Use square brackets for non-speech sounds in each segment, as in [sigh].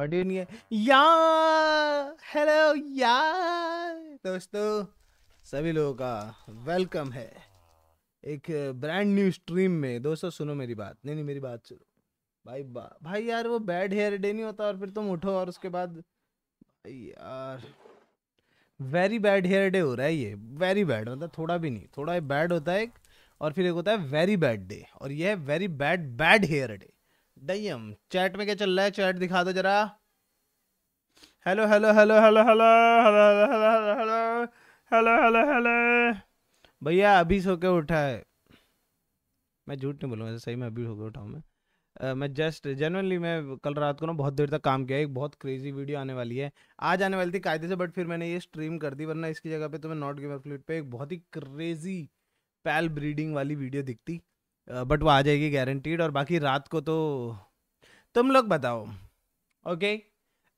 Audio नहीं है या हेलो या दोस्तों सभी लोगों का वेलकम है एक ब्रांड न्यू स्ट्रीम में दोस्तों सुनो मेरी बात नहीं नहीं मेरी बात सुनो भाई बा, भाई यार वो बैड हेयर डे नहीं होता और फिर तुम उठो और उसके बाद यार वेरी बैड हेयर डे हो रहा है ये वेरी बैड मतलब थोड़ा भी नहीं थोड़ा बैड होता है एक और फिर एक होता है वेरी बैड डे और यह है very bad bad hair day damn chat में क्या चल रहा है चैट दिखा दो जरा hello hello hello hello hello hello hello hello hello hello hello hello भैया अभी सो के उठा है मैं झूठ नहीं बोलूँगा सही में अभी सो के उठा हूँ मैं मैं जस्ट जनरली मैं कल रात को ना बहुत देर तक काम किया एक बहुत क्रेजी वीडियो आने वाली है आज आने वाली थी कायदे से बट फिर मैंने ये स्ट्रीम कर दी वरना इसकी जगह पे तो मैं नॉट गेमर फ्लिट पे एक बहुत ही क्रेजी पैल ब्रीडिंग वाली वीडियो दिखती बट वो आ जाएगी गारंटीड और बाकी रात को तो तुम लोग बताओ okay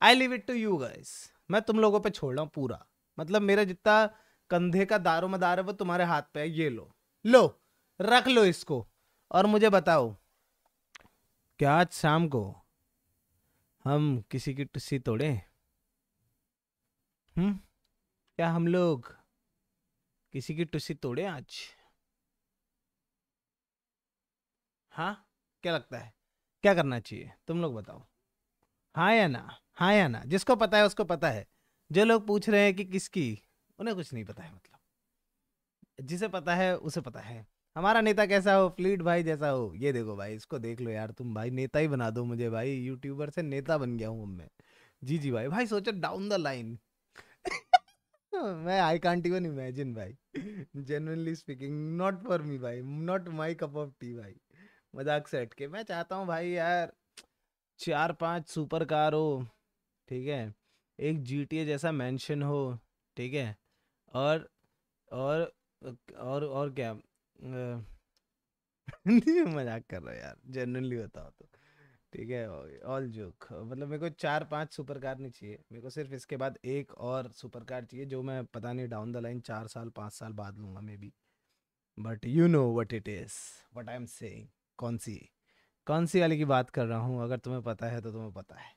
I leave it to you guys मैं तुम लोगों पे छोड़ रहा हूँ पूरा मतलब मेरा जितना कंधे का दारो मदार है वो तुम्हारे हाथ पे है ये लो लो रख लो इसको और मुझे बताओ क्या आज शाम को हम किसी की टुस्सी तोड़े हम हम्म? क्या हम लोग किसी की टुस्सी तोड़े आज हाँ क्या लगता है क्या करना चाहिए तुम लोग बताओ हाँ या ना हाँ या ना जिसको पता है उसको पता है जो लोग पूछ रहे हैं कि किसकी उन्हें कुछ नहीं पता है मतलब जिसे पता है उसे पता है हमारा नेता कैसा हो फ्लीट भाई जैसा हो ये देखो भाई इसको देख लो यार तुम भाई नेता ही बना दो मुझे भाई यूट्यूबर से नेता बन गया हूँ मैं जी जी भाई भाई सोचो डाउन द लाइन मैं आई कांट इवन इमेजिन भाई generally speaking not for me भाई not my cup of tea भाई मजाक से हटके मैं चाहता हूँ भाई यार चार पांच सुपर कार हो ठीक है एक जी टी ए जैसा मैंशन हो ठीक है और और और और क्या [laughs] मजाक कर रहा यार जनरली बताओ तो ठीक है ऑल जोक मतलब मेरे को चार पांच सुपर कार नहीं चाहिए मेरे को सिर्फ इसके बाद एक और सुपर कार चाहिए जो मैं पता नहीं डाउन द लाइन चार साल पाँच साल बाद लूँगा maybe but you know what it is what I am saying कौन सी कौन सी वाली की बात कर रहा हूँ अगर तुम्हें पता है तो तुम्हें पता है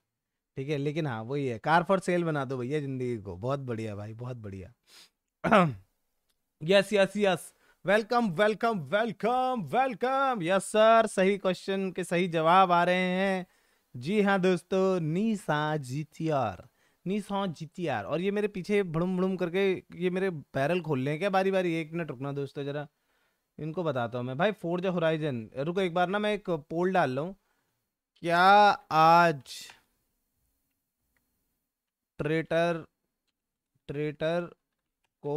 ठीक है लेकिन हाँ वही है कार फॉर सेल बना दो भैया जिंदगी को बहुत बढ़िया भाई बहुत बढ़िया yes yes yes welcome welcome welcome welcome yes sir सही क्वेश्चन के सही जवाब आ रहे हैं जी हाँ दोस्तों नीसा जीतियार नीसा जीतियार और ये मेरे पीछे भड़ुम भड़ुम करके ये मेरे बैरल खोल रहे हैं क्या बारी बारी एक मिनट रुकना दोस्तों जरा इनको बताता हूँ मैं भाई फोर्जा होराइजन रुको एक बार ना मैं एक पोल डाल रहा क्या आज ट्रेटर ट्रेटर को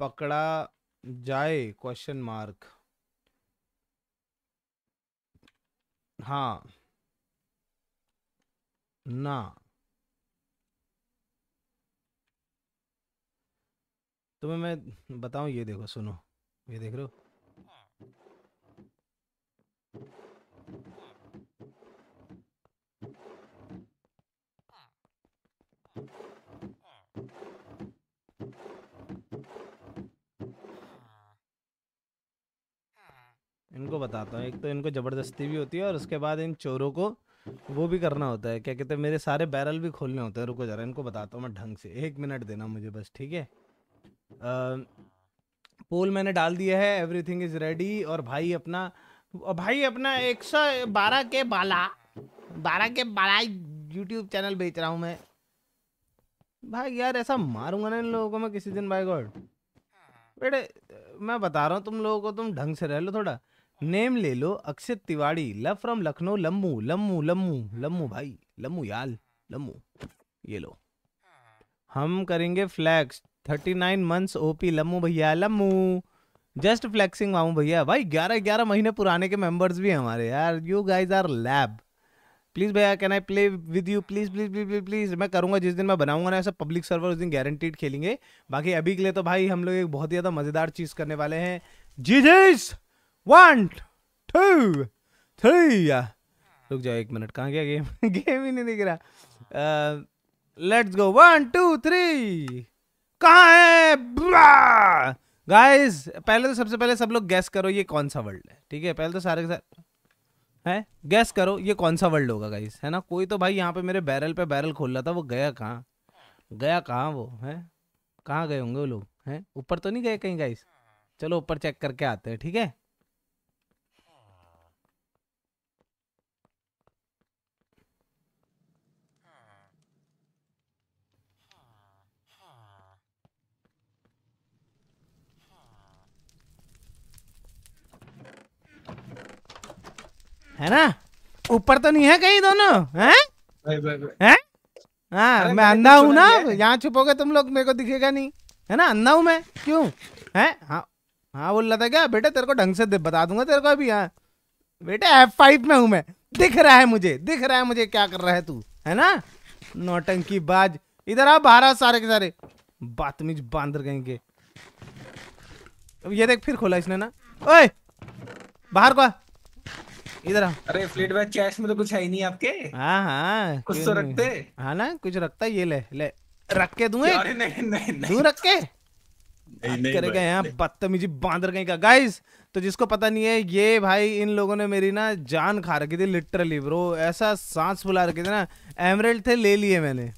पकड़ा जाए क्वेश्चन मार्क हाँ ना तुम्हें मैं बताऊं ये देखो सुनो ये देख रहे हो इनको बताता हूँ एक तो इनको ज़बरदस्ती भी होती है और उसके बाद इन चोरों को वो भी करना होता है क्या कहते हैं मेरे सारे बैरल भी खोलने होते हैं रुको जरा इनको बताता हूँ मैं ढंग से एक मिनट देना मुझे बस ठीक है पोल मैंने डाल दिया है एवरीथिंग इज़ रेडी और भाई अपना भाई अपना एक सौ बारह के बाला बारह के बाला यूट्यूब चैनल बेच रहा हूँ मैं भाई यार ऐसा मारूंगा ना इन लोगों को मैं किसी दिन बाय गॉड बेटे मैं बता रहा हूँ तुम लोगों को तुम ढंग से रह लो थोड़ा नेम ले लो अक्षित तिवाड़ी लव फ्रॉम लखनऊ लम्बू लम्बू लम्बू लम्बू भाई लम्बू याल लम्बू ये लो हम करेंगे flex thirty nine months OP लम्बू भैया लम्बू जस्ट फ्लैक्सिंग मामू भैया भाई ग्यारह ग्यारह महीने पुराने के मेंबर्स भी हमारे यार you guys are lab please भैया can I play with you please please please please please मैं करूंगा जिस दिन मैं बनाऊंगा ना ऐसा पब्लिक सर्वर उस दिन गारंटीड खेलेंगे बाकी अभी के लिए तो भाई हम लोग एक बहुत ही ज़्यादा मज़ेदार चीज़ करने वाले हैं जी जीज वन टू थ्री रुक जाओ एक मिनट कहाँ गया गेम गेम [laughs] ही नहीं दिख रहा let's go one two three कहाँ है गाइस पहले तो सबसे पहले सब लोग गैस करो ये कौन सा वर्ल्ड है ठीक है पहले तो सारे के सारे है गैस करो ये कौन सा वर्ल्ड होगा गाइस है ना कोई तो भाई यहाँ पे मेरे बैरल पे बैरल खोल रहा था वो गया कहाँ गया कहाँ वो है कहाँ गए होंगे वो लोग हैं ऊपर तो नहीं गए कहीं गाइस चलो ऊपर चेक करके आते हैं ठीक है है ना ऊपर तो नहीं है कहीं दोनों हैं हैं हाँ मैं तो अंधा हूँ ना तो यहाँ छुपोगे तुम लोग मेरे को दिखेगा नहीं है ना अंधा हूँ मैं क्यों है हाँ हाँ बोल रहा था क्या बेटा तेरे को ढंग से बता दूंगा तेरे को अभी यहाँ बेटा एफ फाइव में हूँ मैं दिख रहा है मुझे दिख रहा है मुझे क्या कर रहा है तू है ना नौटंकी बाज इधर आ बारह सारे के सारे बातमीज बांदर गएंगे अब ये देख फिर खोला इसने ना ओए बाहर को इधर अरे फ्लिट बैग कैश में तो कुछ है ही नहीं आपके हाँ हाँ कुछ तो रखते हाँ ना कुछ रखता ये ले ले रख के दूं अरे नहीं नहीं नहीं रख के करेगा यहाँ बदतमीजी बांदर कहीं का गाइस तो जिसको पता नहीं है ये भाई इन लोगों ने मेरी ना जान खा रखी थी लिटरली ब्रो ऐसा सांस फुला रखी थी ना एमरेल्ड थे ले लिए मैंने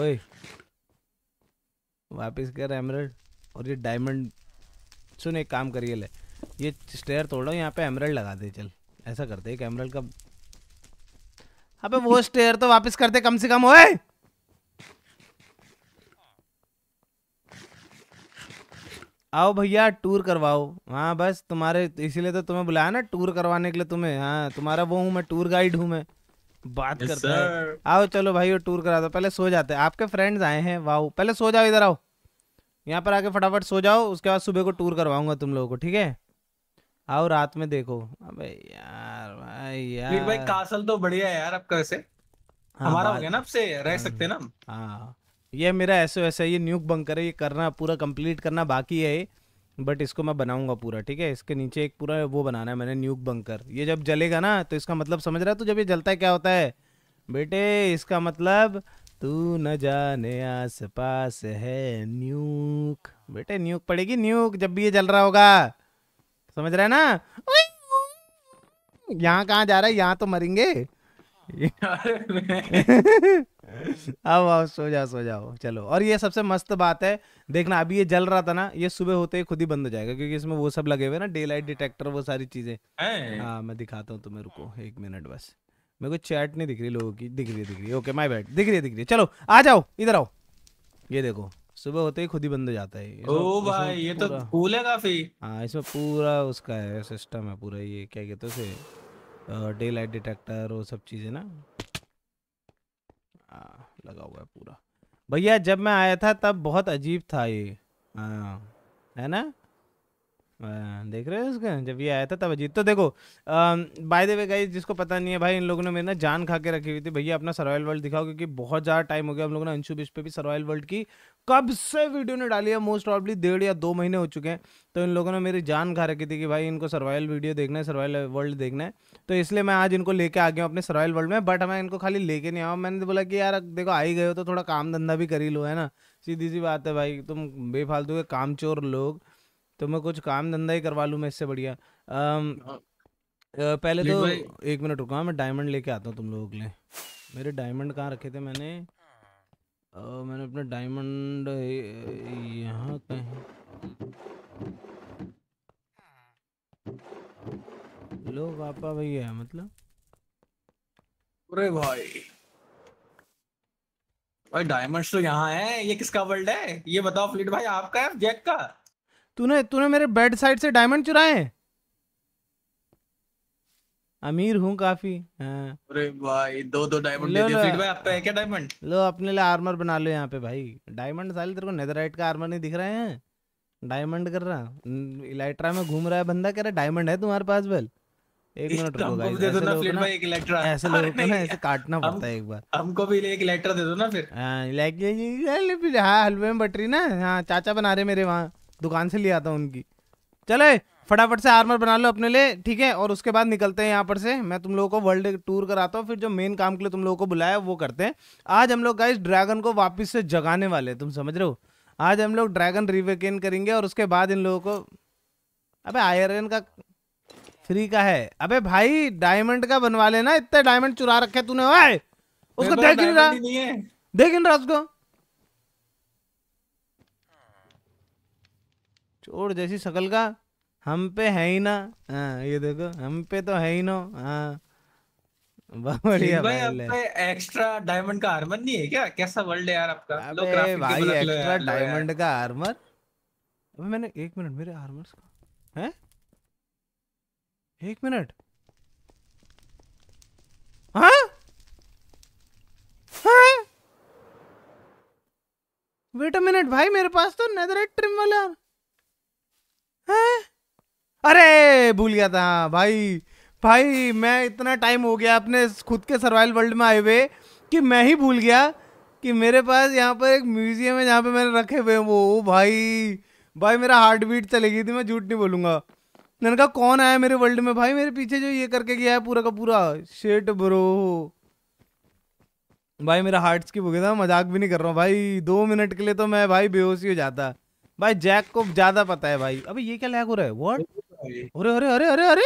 ओए वापस कर एमरेल्ड और ये डायमंड सुन एक काम करिए ले ये स्टेयर तोड़ो यहाँ पे एमरल्ड लगा दे चल ऐसा करते एक एमरल का अबे वो स्टेयर तो वापस करते कम से कम ओए आओ भैया टूर करवाओ हाँ बस तुम्हारे इसीलिए तो तुम्हें बुलाया ना टूर करवाने के लिए तुम्हें हाँ तुम्हारा वो हूँ मैं टूर गाइड हूँ मैं बात yes, करता हूँ आओ चलो भाई वो टूर करा दो पहले सो जाते हैं आपके फ्रेंड्स आए हैं वाह पहले सो जाओ इधर आओ यहाँ पर आके फटाफट सो जाओ उसके बाद सुबह को टूर करवाऊंगा तुम लोगों को ठीक है आओ रात में देखो अबे यार भाई यार फिर भाई कासल तो बढ़िया है यार अब कैसे हाँ, हमारा हो गया ना अब से रह हाँ, सकते ना हाँ ये मेरा ऐसे वैसे ये न्यूक बंकर है ये करना पूरा कंप्लीट करना बाकी है बट इसको मैं बनाऊंगा पूरा ठीक है इसके नीचे एक पूरा वो बनाना है मैंने न्यूक बंकर ये जब जलेगा ना तो इसका मतलब समझ रहा है तो जब ये जलता है क्या होता है बेटे इसका मतलब तू न जाने आस पास है न्यूक बेटे न्यूक पड़ेगी न्यूक जब भी ये जल रहा होगा समझ रहे ना यहाँ कहाँ जा रहा है यहाँ तो मरेंगे अब [laughs] आओ सो जाओ सो जाओ चलो और ये सबसे मस्त बात है देखना अभी ये जल रहा था ना ये सुबह होते ही खुद ही बंद हो जाएगा क्योंकि इसमें वो सब लगे हुए ना डे लाइट डिटेक्टर वो सारी चीजें हाँ मैं दिखाता हूँ तुम्हें रुको एक मिनट बस मेरे को चैट नहीं दिख रही लोगों की दिख रही है दिख रही है ओके माय बैड दिख रही है दिख रही है चलो आ जाओ इधर आओ ये देखो सुबह होते ही खुद ही बंद हो जाता है ओ भाई ये तो कूल है काफी हाँ इसमें पूरा उसका है सिस्टम है पूरा ये क्या कहते हैं डे लाइट डिटेक्टर वो सब चीजें ना आ, हाँ, लगा हुआ है पूरा भैया जब मैं आया था तब बहुत अजीब था ये हाँ है ना देख रहे हो उसके जब ये आया था तब अजीत तो देखो बाय द वे गाइस जिसको पता नहीं है भाई इन लोगों ने मेरी ना जान खा के रखी हुई थी भैया अपना सर्वाइल वर्ल्ड दिखाओ क्योंकि बहुत ज़्यादा टाइम हो गया हम लोगों ने अंशु बिश पे भी सर्वाइल वर्ल्ड की कब से वीडियो ने डाली है मोस्ट प्रॉब्ली डेढ़ या दो महीने हो चुके हैं तो इन लोगों ने मेरी जान खा रखी थी कि भाई इनको सर्वाइल वीडियो देखना है सर्वाइल वर्ल्ड देखना है तो इसलिए मैं आज इनको लेके आ गया हूँ अपने सर्वाइल वर्ल्ड में बट मैं इनको खाली लेके नहीं आया मैंने तो बोला कि यार देखो आ ही गए हो तो थोड़ा काम धंधा भी कर ही लो है ना सीधी सी बात है भाई तुम बेफालतू के काम चोर लोग तो मैं कुछ काम धंधा ही करवा लू मैं इससे बढ़िया आम, आ, हाँ। पहले तो एक मिनट रुका हाँ, मैं डायमंड लेके आता हूँ तुम लोगों के लिए मेरे डायमंड कहाँ रखे थे मैंने आ, मैंने अपने डायमंड यहाँ कहीं लो पापा भैया मतलब अरे भाई भाई डायमंड्स तो यहाँ है ये किसका वर्ल्ड है ये बताओ फ्लिट भाई आपका है जैक का तूने तूने मेरे बेड साइड से डायमंड चुराए अमीर हूँ काफी हाँ। अरे भाई दो दो डायमंड दे दिए भाई आप पे है क्या डायमंड लो अपने लिए आर्मर बना लो यहाँ पे भाई डायमंड साले तेरे को नेदरराइट का आर्मर नहीं दिख रहे हैं डायमंड कर रहा इलाइट्रा में घूम रहा है बंदा कह रहा डायमंड है तुम्हारे पास बल एक मिनट रुको गाइस दे दो ना फ्लिट भाई एक इलेक्ट्रा ऐसे को ना ऐसे काटना पड़ता है एक बार हमको भी एक इलेक्ट्रा दे दो ना फिर हां हां हलवे में बटरी ना हां चाचा बना रहे मेरे वहां दुकान से ले आता हूँ उनकी चले फटाफट से आर्मर बना लो अपने लिए ठीक है और उसके बाद निकलते हैं यहाँ पर से मैं तुम लोगों को वर्ल्ड टूर कराता हूँ फिर जो मेन काम के लिए तुम लोगों को बुलाया वो करते हैं आज हम लोग गाइस ड्रैगन को वापस से जगाने वाले तुम समझ रहे हो आज हम लोग ड्रैगन रिवेकेन करेंगे और उसके बाद इन लोगों को अबे आयरन का फ्री का है अबे भाई डायमंड का बनवा लेना इतने डायमंड चुरा रखे तूने ओए उसको देख नहीं रहा देख नहीं रहा उसको चोर जैसी शकल का हम पे है ही ना हाँ ये देखो हम पे तो है ही ना हाँ बढ़िया भाई एक्स्ट्रा डायमंड का आर्मर नहीं है क्या कैसा वर्ल्ड है यार आपका लो भाई, एक्स्ट्रा डायमंड का आर्मर अबे मैंने एक मिनट मेरे का एक मिनट वेट अ मिनट भाई मेरे पास तो नेदरेट ट्रिम वाला अरे भूल गया था भाई भाई मैं इतना टाइम हो गया अपने खुद के सर्वाइल वर्ल्ड में आए हुए कि मैं ही भूल गया कि मेरे पास यहाँ पर एक म्यूजियम है जहाँ पे मैंने रखे हुए वो भाई भाई मेरा हार्ट बीट चलेगी थी मैं झूठ नहीं बोलूँगा मैंने कहा कौन आया मेरे वर्ल्ड में भाई मेरे पीछे जो ये करके गया है पूरा का पूरा शेट ब्रो भाई मेरा हार्ट्स की भूखे था मजाक भी नहीं कर रहा हूँ भाई दो मिनट के लिए तो मैं भाई बेहोश ही हो जाता भाई जैक को ज्यादा पता है भाई अभी ये क्या लैग हो रहा है व्हाट अरे अरे अरे अरे अरे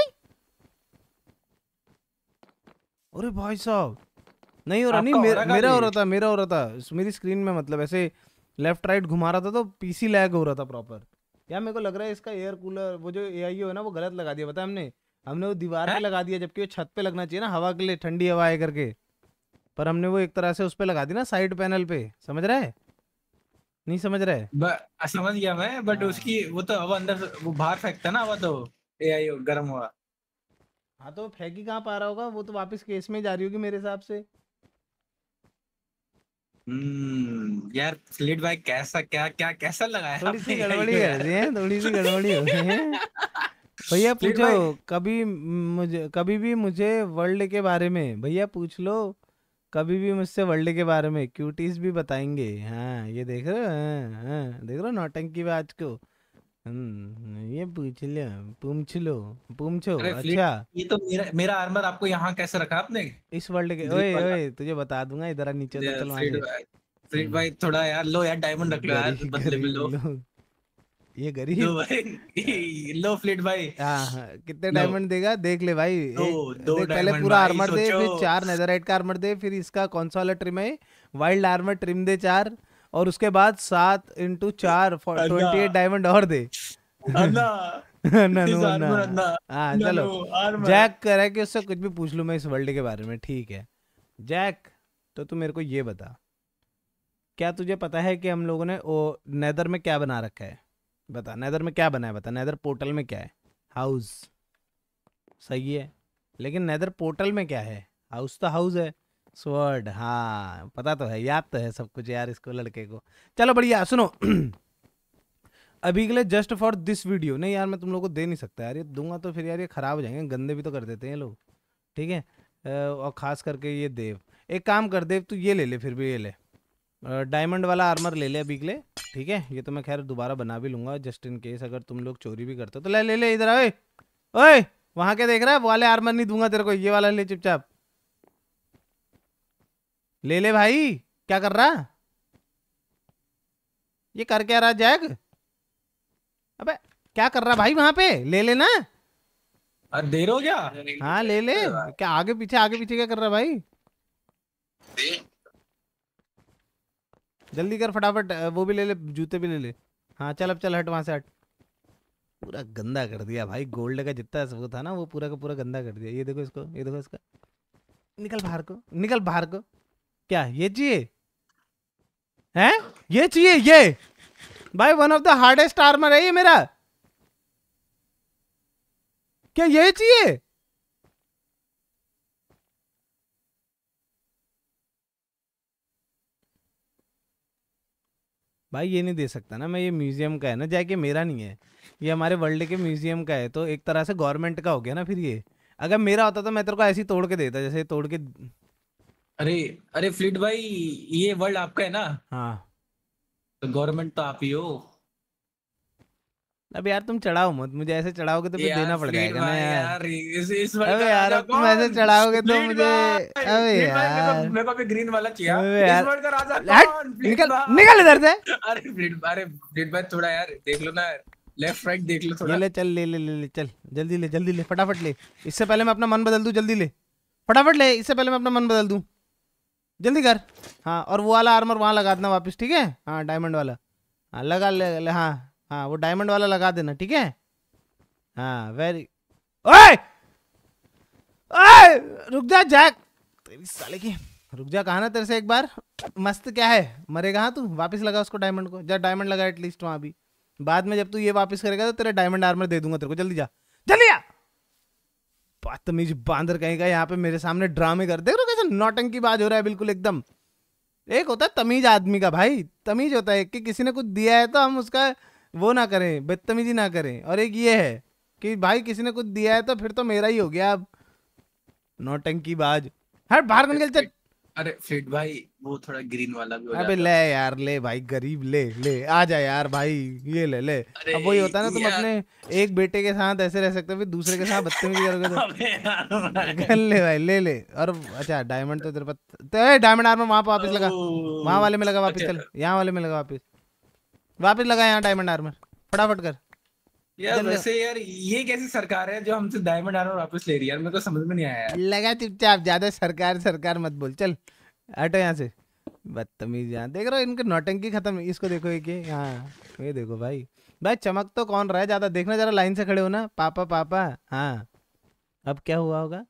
अरे भाई साहब नहीं हो रहा नहीं मेरा मेरा हो रहा था मेरा हो रहा था मेरी स्क्रीन में मतलब ऐसे लेफ्ट राइट घुमा रहा था तो पीसी लैग हो रहा था प्रॉपर यार मेरे को लग रहा है इसका एयर कूलर वो जो ए है ना वो गलत लगा दिया बताया हमने हमने वो दीवार पे लगा दिया जबकि वो छत पे लगना चाहिए ना हवा के लिए ठंडी हवा आए करके पर हमने वो एक तरह से उस पर लगा दी ना साइड पैनल पे समझ रहे है नहीं समझ रहे समझ गया मैं बट हाँ। उसकी वो तो हवा अंदर वो बाहर फेंकता ना हवा तो एआई गर्म हुआ हाँ तो फेंक ही कहाँ पा रहा होगा वो तो वापस केस में जा रही होगी मेरे हिसाब से हम्म यार स्लिट भाई कैसा क्या क्या कैसा लगा है थोड़ी सी गड़बड़ी कर रही है थोड़ी सी गड़बड़ी हो रही है [laughs] भैया पूछो कभी मुझे कभी भी मुझे वर्ल्ड के बारे में भैया पूछ लो कभी भी मुझसे वर्ल्ड के बारे में क्यूटीज भी बताएंगे हाँ ये देख रहे हो हाँ, हाँ देख रहे हो नौटंकी में आज को हम्म, ये पूछ लिया पूछ लो पूछो अच्छा ये तो मेरा मेरा आर्मर आपको यहाँ कैसे रखा आपने इस वर्ल्ड के ओए ओए तुझे बता दूंगा इधर नीचे तो चल भाई थोड़ा यार लो यार डायमंड रख लो यार बदले में लो ये गरीब [laughs] लो भाई लो फ्लिट भाई हाँ, हाँ कितने डायमंड देगा देख ले भाई दो, दो देख पहले पूरा आर्मर दे फिर चार नेदरराइट का आर्मर दे फिर इसका कौन सा वाला ट्रिम है वाइल्ड आर्मर ट्रिम दे चार और उसके बाद सात इंटू चार ट्वेंटी एट डायमंड और दे [laughs] हाँ, चलो जैक कह रहा है कि उससे कुछ भी पूछ लू मैं इस वर्ल्ड के बारे में ठीक है जैक तो तू मेरे को ये बता क्या तुझे पता है कि हम लोगों ने ओ नेदर में क्या बना रखा है बता नैदर में क्या बना है बता नैदर पोर्टल में क्या है हाउस सही है लेकिन नैदर पोर्टल में क्या है हाउस तो हाउस है स्वर्ड हाँ पता तो है याद तो है सब कुछ यार इसको लड़के को चलो बढ़िया सुनो [clears throat] अभी के लिए जस्ट फॉर दिस वीडियो नहीं यार मैं तुम लोग को दे नहीं सकता यार ये दूंगा तो फिर यार ये ख़राब हो जाएंगे गंदे भी तो कर देते हैं लोग ठीक है और ख़ास करके ये देव एक काम कर देव तू ये ले ले फिर भी ये ले डायमंड वाला आर्मर ले ले अभी के लिए ठीक है ये तो मैं खैर दोबारा बना भी लूंगा जस्ट इन केस अगर तुम लोग चोरी भी करते हो तो ले ले ले इधर आए ओए वहां क्या देख रहा है वाले आर्मर नहीं दूंगा तेरे को ये वाला ले चुपचाप ले ले भाई क्या कर रहा ये कर क्या रहा जैक अबे क्या कर रहा भाई वहां पे ले लेना देर हो गया हाँ ले ले क्या आगे पीछे आगे पीछे क्या कर रहा भाई जल्दी कर फटाफट वो भी ले ले जूते भी ले ले हाँ चल अब चल हट वहाँ से हट पूरा गंदा कर दिया भाई गोल्ड का जितना सब था ना वो पूरा का पूरा गंदा कर दिया ये देखो इसको ये देखो इसका निकल बाहर को निकल बाहर को क्या ये चाहिए है ये चाहिए ये भाई one of the hardest armor है ये मेरा क्या ये चाहिए भाई ये नहीं दे सकता ना मैं ये म्यूजियम का है ना जाके मेरा नहीं है ये हमारे वर्ल्ड के म्यूजियम का है तो एक तरह से गवर्नमेंट का हो गया ना फिर ये अगर मेरा होता तो मैं तेरे को ऐसे तोड़ के देता जैसे तोड़ के अरे अरे फ्लिट भाई ये वर्ल्ड आपका है ना हाँ तो गवर्नमेंट तो आप ही हो अब यार तुम चढ़ाओ मत मुझे ऐसे चढ़ाओगे तो फिर देना पड़ जाएगा ना यार यार इस, इस अबे यार अब तुम ऐसे चढ़ाओगे तो मुझे अबे यार मेरे को भी ग्रीन वाला चाहिए अबे यार का राजा निकल निकल इधर से अरे ब्लिड अरे ब्लिड भाई थोड़ा यार देख लो ना लेफ्ट राइट देख लो थोड़ा ले चल ले ले ले चल जल्दी ले जल्दी ले फटाफट ले इससे पहले मैं अपना मन बदल दूं जल्दी ले फटाफट ले इससे पहले मैं अपना मन बदल दूं जल्दी कर हाँ और वो वाला आर्मर वहाँ लगा देना वापस ठीक है हाँ डायमंड वाला हाँ लगा ले, ले हाँ हाँ वो डायमंड वाला लगा देना ठीक है हाँ वेरी ओए ओए रुक जा जैक तेरी साले की रुक जा कहा ना तेरे से एक बार मस्त क्या है मरेगा हाँ तू वापस लगा उसको डायमंड को जा डायमंड लगा एटलीस्ट वहां भी बाद में जब तू ये वापस करेगा तो तेरा डायमंड आर्मर दे दूंगा तेरे को जल्दी जा जल्दी आ बदतमीज बांदर कहीं का यहाँ पे मेरे सामने ड्रामे कर देख रहे कैसे की बात हो रहा है बिल्कुल एकदम एक होता है तमीज आदमी का भाई तमीज होता है कि किसी ने कुछ दिया है तो हम उसका वो ना करें बदतमीजी ना करें और एक ये है कि भाई किसी ने कुछ दिया है तो फिर तो मेरा ही हो गया अब नौटंकी बाज हर बाहर निकल चल अरे फिट भाई वो थोड़ा ग्रीन वाला भी हो अबे ले यार ले भाई गरीब ले ले आ जा यार भाई ये ले ले अब वही होता है ना तुम अपने एक बेटे के साथ ऐसे रह सकते हो फिर दूसरे के साथ बदतमीजी करोगे तो ले भाई ले ले और अच्छा डायमंड तो तेरे पास डायमंड आर्मर वहां पर वापस लगा वहां वाले में लगा वापस अच्छा। चल यहाँ वाले में लगा वापस वापिस लगा यहाँ डायमंड आर्मर फटाफट कर यार वैसे यार ये कैसी सरकार है जो हमसे डायमंड वापस ले रही मेरे को समझ में नहीं आया लगा सरकार सरकार मत बोल चल खत्म इसको देखो हाँ, देखो भाई भाई चमक तो कौन रहा है ज्यादा देखना जरा लाइन से खड़े हो ना पापा पापा हाँ अब क्या हुआ होगा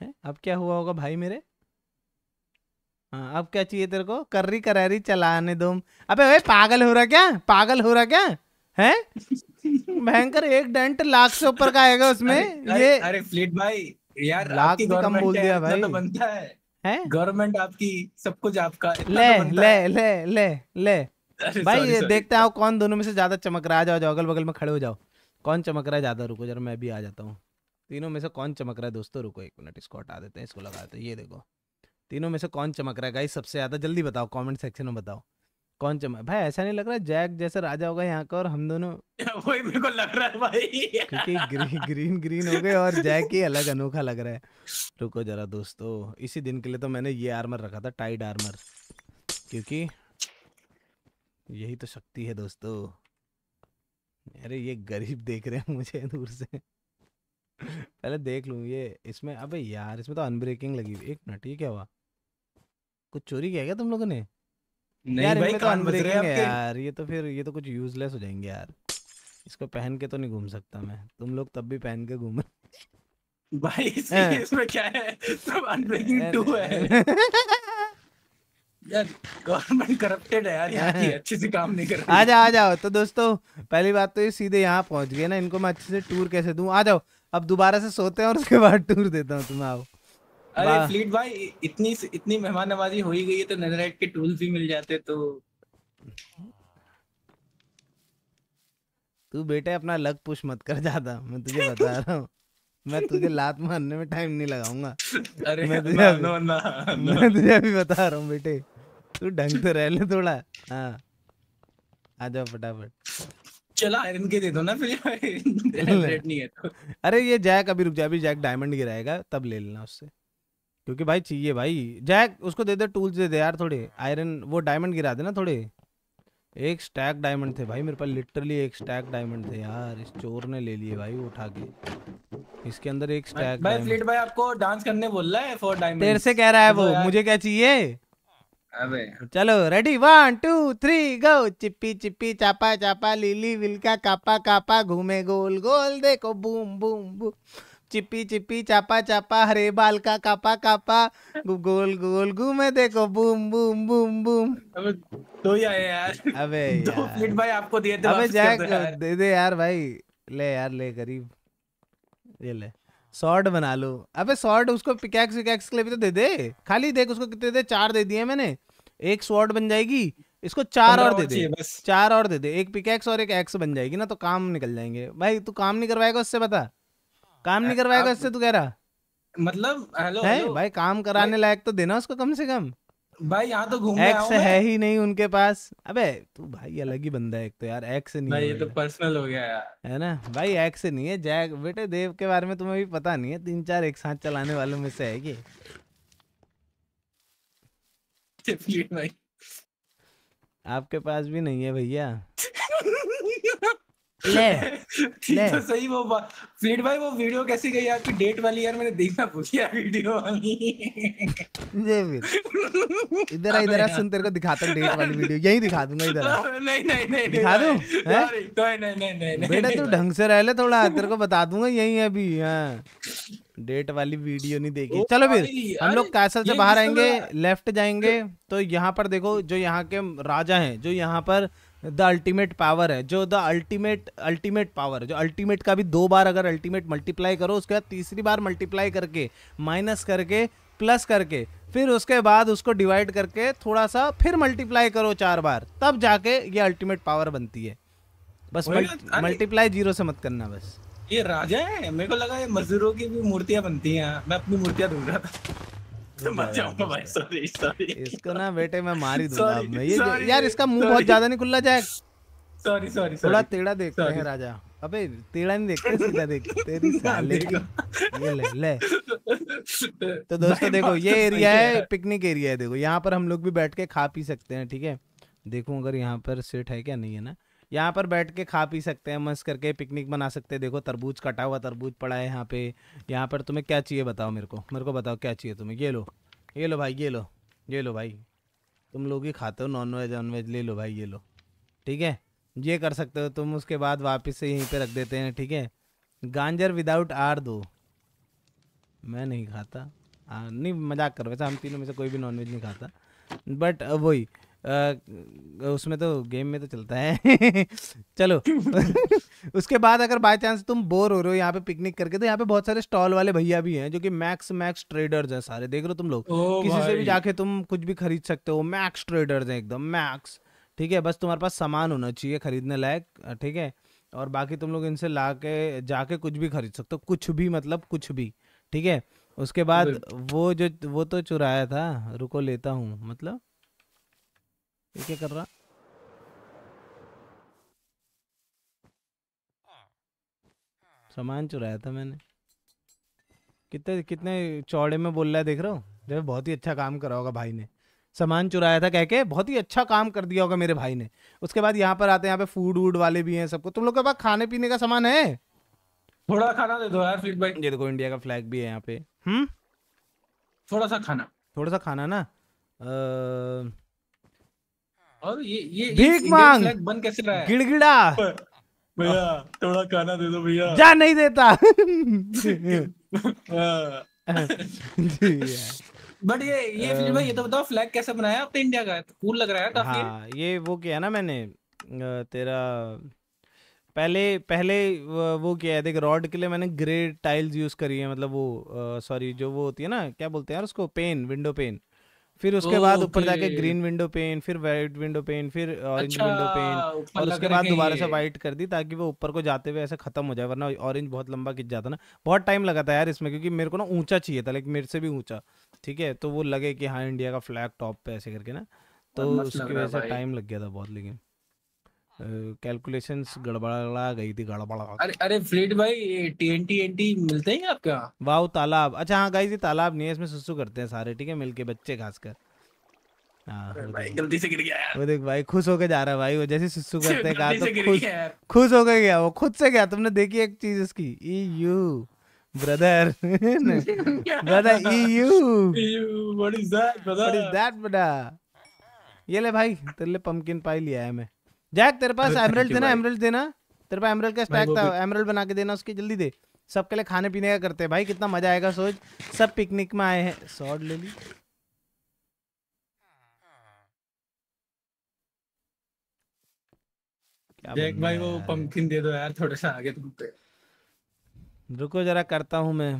है अब क्या हुआ होगा भाई मेरे हाँ अब क्या चाहिए तेरे को कर्री करारी चलाने दो अबे ओए पागल हो रहा क्या पागल हो रहा क्या है भयंकर एक डेंट लाख से ऊपर का आएगा उसमें अरे, ये अरे फ्लिट भाई यार लाख भी कम बोल दिया तो भाई बनता है है गवर्नमेंट आपकी सब कुछ आपका तो ले ले ले ले ले भाई sorry, ये sorry. देखते आओ कौन दोनों में से ज्यादा चमक रहा है जाओ जाओ अगल बगल में खड़े हो जाओ कौन चमक रहा है ज्यादा रुको जरा मैं भी आ जाता हूँ तीनों में से कौन चमक रहा है दोस्तों रुको एक मिनट इसको हटा देते हैं इसको लगा देते हैं ये देखो तीनों में से कौन चमक रहा है गाइस सबसे ज़्यादा जल्दी बताओ कमेंट सेक्शन में बताओ कौन चमक भाई ऐसा नहीं लग रहा जैक जैसे राजा होगा यहाँ का और हम दोनों [laughs] वही मेरे को लग रहा है भाई क्योंकि ग्रीन ग्रीन ग्रीन हो गए और जैक ही अलग अनोखा लग रहा है रुको जरा दोस्तों इसी दिन के लिए तो मैंने ये आर्मर रखा था टाइड आर्मर क्योंकि यही तो शक्ति है दोस्तों अरे ये गरीब देख रहे हैं मुझे दूर से पहले देख लू ये इसमें अबे यार इसमें तो अनब्रेकिंग लगी हुई एक मिनट ये क्या हुआ कुछ चोरी किया क्या तुम लोगों ने नहीं यार भाई तो कान बज अनब्रेकिंग है यार ये तो फिर ये तो कुछ यूजलेस हो जाएंगे यार इसको पहन के तो नहीं घूम सकता मैं तुम लोग तब भी पहन के घूम [laughs] भाई इसमें क्या है सब अनब्रेकिंग टू है [laughs] यार गवर्नमेंट करप्टेड है यार यहाँ की अच्छे से काम नहीं कर रही आ जाओ आ जाओ तो दोस्तों पहली बात तो ये सीधे यहाँ पहुंच गए ना इनको मैं अच्छे से टूर कैसे दू आ जाओ अब दोबारा से सोते हैं और उसके बाद टूर देता हूँ तुम्हें आओ अरे फ्लीट भाई इतनी इतनी मेहमान नवाजी हो ही गई है तो नेदरराइट के टूल्स भी मिल जाते तो तू बेटे अपना लग पुश मत कर ज्यादा मैं तुझे बता [laughs] रहा हूँ मैं तुझे लात मारने में टाइम नहीं लगाऊंगा अरे मैं तुझे ना, अभी, ना, ना, ना। मैं तुझे अभी बता रहा हूँ बेटे तू ढंग से रह ले थोड़ा हाँ आ जाओ फटाफट चलो आयरन के दे दो ना फिर आयरन [laughs] नहीं है तो अरे ये जैक अभी रुक जाए अभी जैक डायमंड गिराएगा तब ले लेना उससे क्योंकि भाई चाहिए भाई जैक उसको दे दे टूल्स दे दे यार थोड़े आयरन वो डायमंड गिरा देना थोड़े एक स्टैक डायमंड थे भाई मेरे पास लिटरली एक स्टैक डायमंड थे यार इस चोर ने ले लिए भाई उठा के इसके अंदर एक स्टैक भाई भाई आपको डांस करने बोल रहा है फॉर डायमंड तेरे से कह रहा है वो तो मुझे क्या चाहिए चलो ready one two three go चिप्पी चिप्पी चापा चापा लीली विलका कापा कापा घूमे गोल गोल देखो बूम बूम बूम चिप्पी चिप्पी चापा चापा हरे बाल का कापा कापा गोल गोल घूमे देखो बूम बूम बूम बूम अबे दो ही यार अबे [laughs] यार। दो मिनट भाई आपको दिए थे अबे जैक दे दे यार भाई ले यार ले गरीब ये ले सॉर्ड बना लो अबे सॉर्ड उसको पिकैक्स विकैक्स के लिए भी तो दे दे खाली देख उसको कितने दे चार दे दिए मैंने एक सॉर्ड बन जाएगी इसको चार और दे दे चार और दे दे एक पिकैक्स और एक एक्स बन जाएगी ना तो काम निकल जाएंगे भाई तू काम नहीं करवाएगा उससे बता काम नहीं करवाएगा इससे तू कह रहा मतलब हेलो भाई काम कराने लायक तो देना उसको कम से कम भाई यहाँ तो घूमने एक्स है मैं? ही नहीं उनके पास अबे तू भाई अलग ही बंदा है एक तो यार एक्स नहीं भाई ये तो पर्सनल हो गया यार है ना भाई एक्स नहीं है जैक बेटे देव के बारे में तुम्हें भी पता नहीं है तीन चार एक साथ चलाने वालों में से है कि आपके पास भी नहीं है भैया [laughs] ले [laughs] ले तो सही वो फीड भाई वो वीडियो कैसी गई आपकी डेट वाली यार मैंने देखना भूल गया वीडियो वाली ये फिर इधर आ इधर आ सुन तेरे को दिखाता हूं डेट वाली वीडियो यही दिखा दूंगा इधर नहीं नहीं नहीं दिखा दूं हैं तो नहीं नहीं नहीं बेटा तू ढंग से रह ले थोड़ा तेरे को बता दूंगा यही अभी हां डेट वाली वीडियो नहीं देखी चलो फिर हम लोग कैसल से बाहर आएंगे लेफ्ट जाएंगे तो यहाँ पर देखो जो यहाँ के राजा हैं जो यहाँ पर द अल्टीमेट पावर है जो द अल्टीमेट अल्टीमेट पावर जो अल्टीमेट का भी दो बार अगर अल्टीमेट मल्टीप्लाई करो उसके बाद तीसरी बार मल्टीप्लाई करके माइनस करके प्लस करके फिर उसके बाद उसको डिवाइड करके थोड़ा सा फिर मल्टीप्लाई करो चार बार तब जाके ये अल्टीमेट पावर बनती है बस मल्टीप्लाई जीरो से मत करना बस ये राजा है मेरे को लगा ये मजदूरों की भी मूर्तियां बनती हैं मैं अपनी मूर्तियां ढूंढ रहा था तो इसको ना बेटे मैं मार ही दूंगा मैं ये यार इसका मुंह बहुत ज्यादा नहीं खुला जाए सॉरी सॉरी थोड़ा टेढ़ा देखते हैं राजा अबे टेढ़ा नहीं देखते सीधा देखते [laughs] तेरी साले ये ले ले तो [laughs] दोस्तों देखो ये एरिया है पिकनिक एरिया है देखो यहाँ पर हम लोग भी बैठ के खा पी सकते हैं ठीक है देखो अगर यहाँ पर सेट है क्या नहीं है ना यहाँ पर बैठ के खा पी सकते हैं मस्त करके पिकनिक बना सकते हैं देखो तरबूज कटा हुआ तरबूज पड़ा है यहाँ पे यहाँ पर तुम्हें क्या चाहिए बताओ मेरे को मेरे को बताओ क्या चाहिए तुम्हें ये लो ये लो भाई ये लो ये लो भाई तुम लोग ही खाते हो नॉन वेज नॉन वेज ले लो भाई ये लो ठीक है ये कर सकते हो तुम उसके बाद वापस से यहीं पर रख देते हैं ठीक है गांजर विदाउट आर दो मैं नहीं खाता आ, नहीं मजाक कर वैसे हम तीनों में से कोई भी वेज नहीं खाता बट वही उसमें तो गेम में तो चलता है [laughs] चलो [laughs] उसके बाद अगर बाय चांस तुम बोर हो रहे हो यहाँ पे पिकनिक करके तो यहाँ पे बहुत सारे स्टॉल वाले भैया भी हैं जो कि मैक्स मैक्स ट्रेडर्स हैं सारे देख रहे हो तुम लोग किसी से भी जाके तुम कुछ भी खरीद सकते हो मैक्स ट्रेडर्स हैं एकदम मैक्स ठीक है बस तुम्हारे पास सामान होना चाहिए खरीदने लायक ठीक है और बाकी तुम लोग इनसे ला के जाके कुछ भी खरीद सकते हो कुछ भी मतलब कुछ भी ठीक है उसके बाद वो जो वो तो चुराया था रुको लेता हूँ मतलब ये क्या कर रहा सामान चुराया था मैंने कितने कितने चौड़े में बोल रहा है देख रहा हूँ देखो बहुत ही अच्छा काम करा होगा भाई ने सामान चुराया था कह के बहुत ही अच्छा काम कर दिया होगा मेरे भाई ने उसके बाद यहाँ पर आते हैं यहाँ पे फूड वूड वाले भी हैं सबको तुम लोग के पास खाने पीने का सामान है थोड़ा खाना दे दो यार फिर भाई ये देखो इंडिया का फ्लैग भी है यहाँ पे हम्म थोड़ा सा खाना थोड़ा सा खाना ना आ... और ये ये भीख मांग बन कैसे रहा है गिड़गिड़ा भैया थोड़ा खाना दे दो भैया जा नहीं देता बट हाँ। ये ये फिल्म ये तो बताओ फ्लैग कैसे बनाया अपने इंडिया तो का कूल तो लग रहा है तो काफी हाँ, ये वो किया ना मैंने तेरा पहले पहले वो क्या है देख रॉड के लिए मैंने ग्रे टाइल्स यूज करी है मतलब वो सॉरी जो वो होती है ना क्या बोलते हैं यार उसको पेन विंडो पेन हाँ फिर उसके बाद ऊपर जाके ग्रीन विंडो पेन फिर व्हाइट विंडो पेन फिर ऑरेंज विंडो पेन और उसके बाद दोबारा से व्हाइट कर दी ताकि वो ऊपर को जाते हुए ऐसे खत्म हो जाए वरना ऑरेंज बहुत लंबा खिंच जाता ना बहुत टाइम लगा था यार इसमें क्योंकि मेरे को ना ऊंचा चाहिए था लाइक मेरे से भी ऊंचा ठीक है तो वो लगे कि हाँ इंडिया का फ्लैग टॉप पे ऐसे करके ना तो उसकी वजह से टाइम लग गया था बहुत लेकिन कैलकुलेशन गड़बड़ा गई थी गड़बड़ा अरे अरे फ्लीट भाई टीएनटी एनटी मिलते हैं आपका वाह तालाब अच्छा हाँ गाइस थी तालाब नहीं है इसमें सुसु करते हैं सारे ठीक है मिलके बच्चे खास कर हाँ, भाई खुश होके जा रहा है भाई वो जैसे सुसु [laughs] करते हैं कहा तो खुश खुश गया वो खुद से गया तुमने देखी एक चीज उसकी ew brother brother ew what is that brother what is that brother ये ले भाई तेरे लिए पंपकिन पाई लिया है मैं जैक तेरे पास एमरल देना एमरल देना तेरे पास एमरल का स्टैक था एमरल बना के देना उसकी जल्दी दे सबके लिए खाने पीने का करते हैं भाई कितना मजा आएगा सोच सब पिकनिक में आए हैं शॉर्ट ले ली देख भाई वो पंपकिन दे दो यार थोड़ा सा आगे तुम पे रुको जरा करता हूँ मैं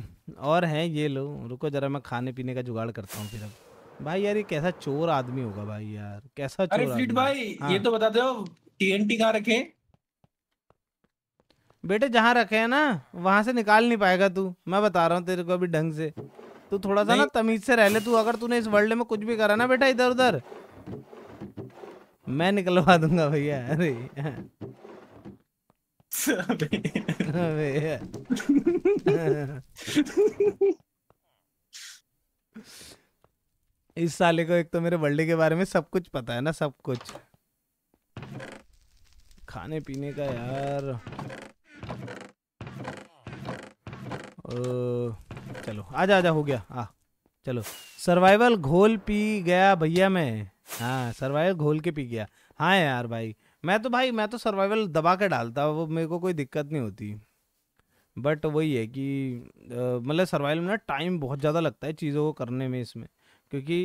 और हैं ये लो रुको जरा मैं खाने पीने का जुगाड़ करता हूँ फिर अब भाई यार ये कैसा चोर आदमी होगा भाई यार कैसा चोर अरे फ्लिट भाई हाँ। ये तो बता दो टीएनटी कहाँ रखे बेटे जहाँ रखे है ना वहां से निकाल नहीं पाएगा तू मैं बता रहा हूँ तेरे को अभी ढंग से तू थोड़ा सा ना तमीज से रह ले तू अगर तूने इस वर्ल्ड में कुछ भी करा ना बेटा इधर उधर मैं निकलवा दूंगा भैया अरे इस साले को एक तो मेरे वर्ल्ड के बारे में सब कुछ पता है ना सब कुछ खाने पीने का यार ओ, चलो आजा आजा हो गया आ चलो सर्वाइवल घोल पी गया भैया मैं हाँ सर्वाइवल घोल के पी गया हाँ यार भाई मैं तो भाई मैं तो सर्वाइवल दबा के डालता वो मेरे को कोई दिक्कत नहीं होती बट वही है कि मतलब सर्वाइवल में ना टाइम बहुत ज़्यादा लगता है चीज़ों को करने में इसमें क्योंकि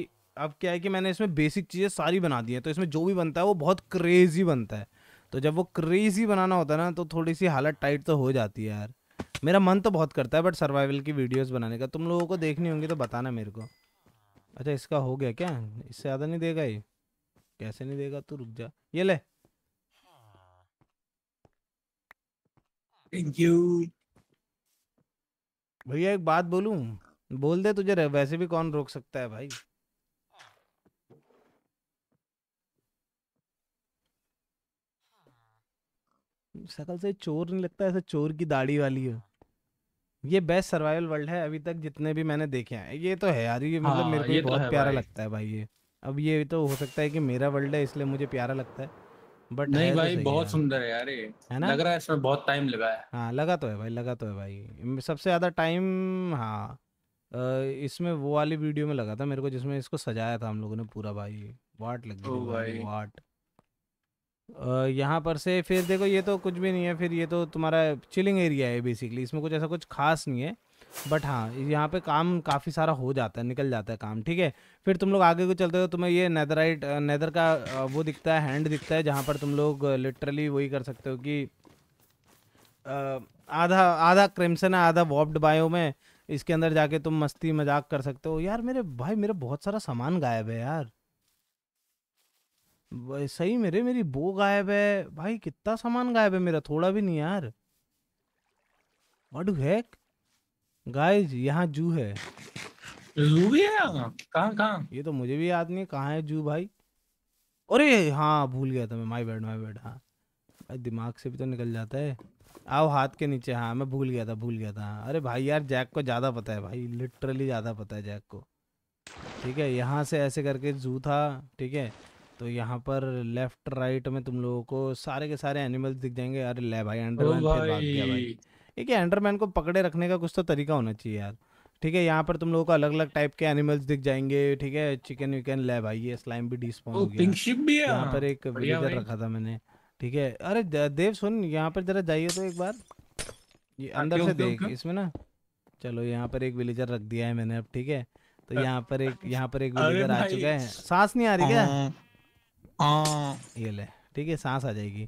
अब क्या है कि मैंने इसमें बेसिक चीज़ें सारी बना दी हैं तो इसमें जो भी बनता है वो बहुत क्रेजी बनता है तो जब वो क्रेजी बनाना होता है ना तो थोड़ी सी हालत टाइट तो हो जाती है यार मेरा मन तो बहुत करता है बट सर्वाइवल की वीडियोस बनाने का तुम लोगों को देखनी होंगी तो बताना मेरे को अच्छा इसका हो गया क्या इससे ज़्यादा नहीं देगा ये कैसे नहीं देगा तू रुक जा ये ले थैंक यू भैया एक बात बोलूं बोल दे तुझे वैसे भी कौन रोक सकता है भाई शकल से चोर नहीं लगता ऐसा चोर की दाढ़ी वाली हो ये बेस्ट सर्वाइवल वर्ल्ड है अभी तक जितने भी मैंने देखे हैं ये तो है यार ये मतलब मेरे हाँ, को तो बहुत प्यारा लगता है भाई ये अब ये तो हो सकता है कि मेरा वर्ल्ड है इसलिए मुझे प्यारा लगता है बट नहीं तो भाई तो बहुत सुंदर है यार ये है ना लग रहा है इसमें बहुत टाइम लगा है हाँ लगा तो है भाई लगा तो है भाई सबसे ज्यादा टाइम हाँ इसमें वो वाली वीडियो में लगा था मेरे को जिसमें इसको सजाया था हम लोगों ने पूरा भाई वाट लग गई वाट यहाँ पर से फिर देखो ये तो कुछ भी नहीं है फिर ये तो तुम्हारा चिलिंग एरिया है बेसिकली इसमें कुछ ऐसा कुछ खास नहीं है बट हाँ यहाँ पे काम काफ़ी सारा हो जाता है निकल जाता है काम ठीक है फिर तुम लोग आगे को चलते हो तो तुम्हें ये नैदराइट नैदर का वो दिखता है हैंड दिखता है जहाँ पर तुम लोग लिटरली वही कर सकते हो कि आधा आधा क्रिम्सन है आधा वॉब्ड बायो में इसके अंदर जाके तुम मस्ती मजाक कर सकते हो यार मेरे भाई मेरा बहुत सारा सामान गायब है यार सही मेरे मेरी बो गायब है भाई कितना सामान गायब है मेरा थोड़ा भी नहीं यार हैक गाइस यहाँ जू है जू भी है कहाँ कहाँ ये तो मुझे भी याद नहीं कहाँ है जू भाई अरे हाँ भूल गया था मैं माई बैड माई बैड हाँ भाई दिमाग से भी तो निकल जाता है आओ हाथ के नीचे हाँ मैं भूल गया था भूल गया था हाँ। अरे भाई यार जैक को ज़्यादा पता है भाई लिटरली ज़्यादा पता है जैक को ठीक है यहाँ से ऐसे करके जू था ठीक है तो यहाँ पर लेफ्ट राइट में तुम लोगों को सारे के सारे एनिमल्स दिख जाएंगे अरे ले भाई एंडरमैन फिर भाग गया भाई एक एंडरमैन को पकड़े रखने का कुछ तो तरीका होना चाहिए यार ठीक है यहाँ पर तुम लोगों को अलग अलग टाइप के एनिमल्स दिख जाएंगे ठीक है चिकन विकन ले भाई ये स्लाइम भी डिस्पॉन हो गया पिंक भी है यहाँ पर एक विलेजर रखा था मैंने ठीक है अरे देव सुन यहाँ पर जरा जाइए तो एक बार ये हाँ, अंदर से देख इसमें ना चलो यहाँ पर एक विलेजर रख दिया है मैंने अब ठीक है तो यहाँ पर एक यहाँ पर एक विलेजर आ चुका है सांस नहीं आ रही क्या हाँ। हाँ। ये ले ठीक है सांस आ जाएगी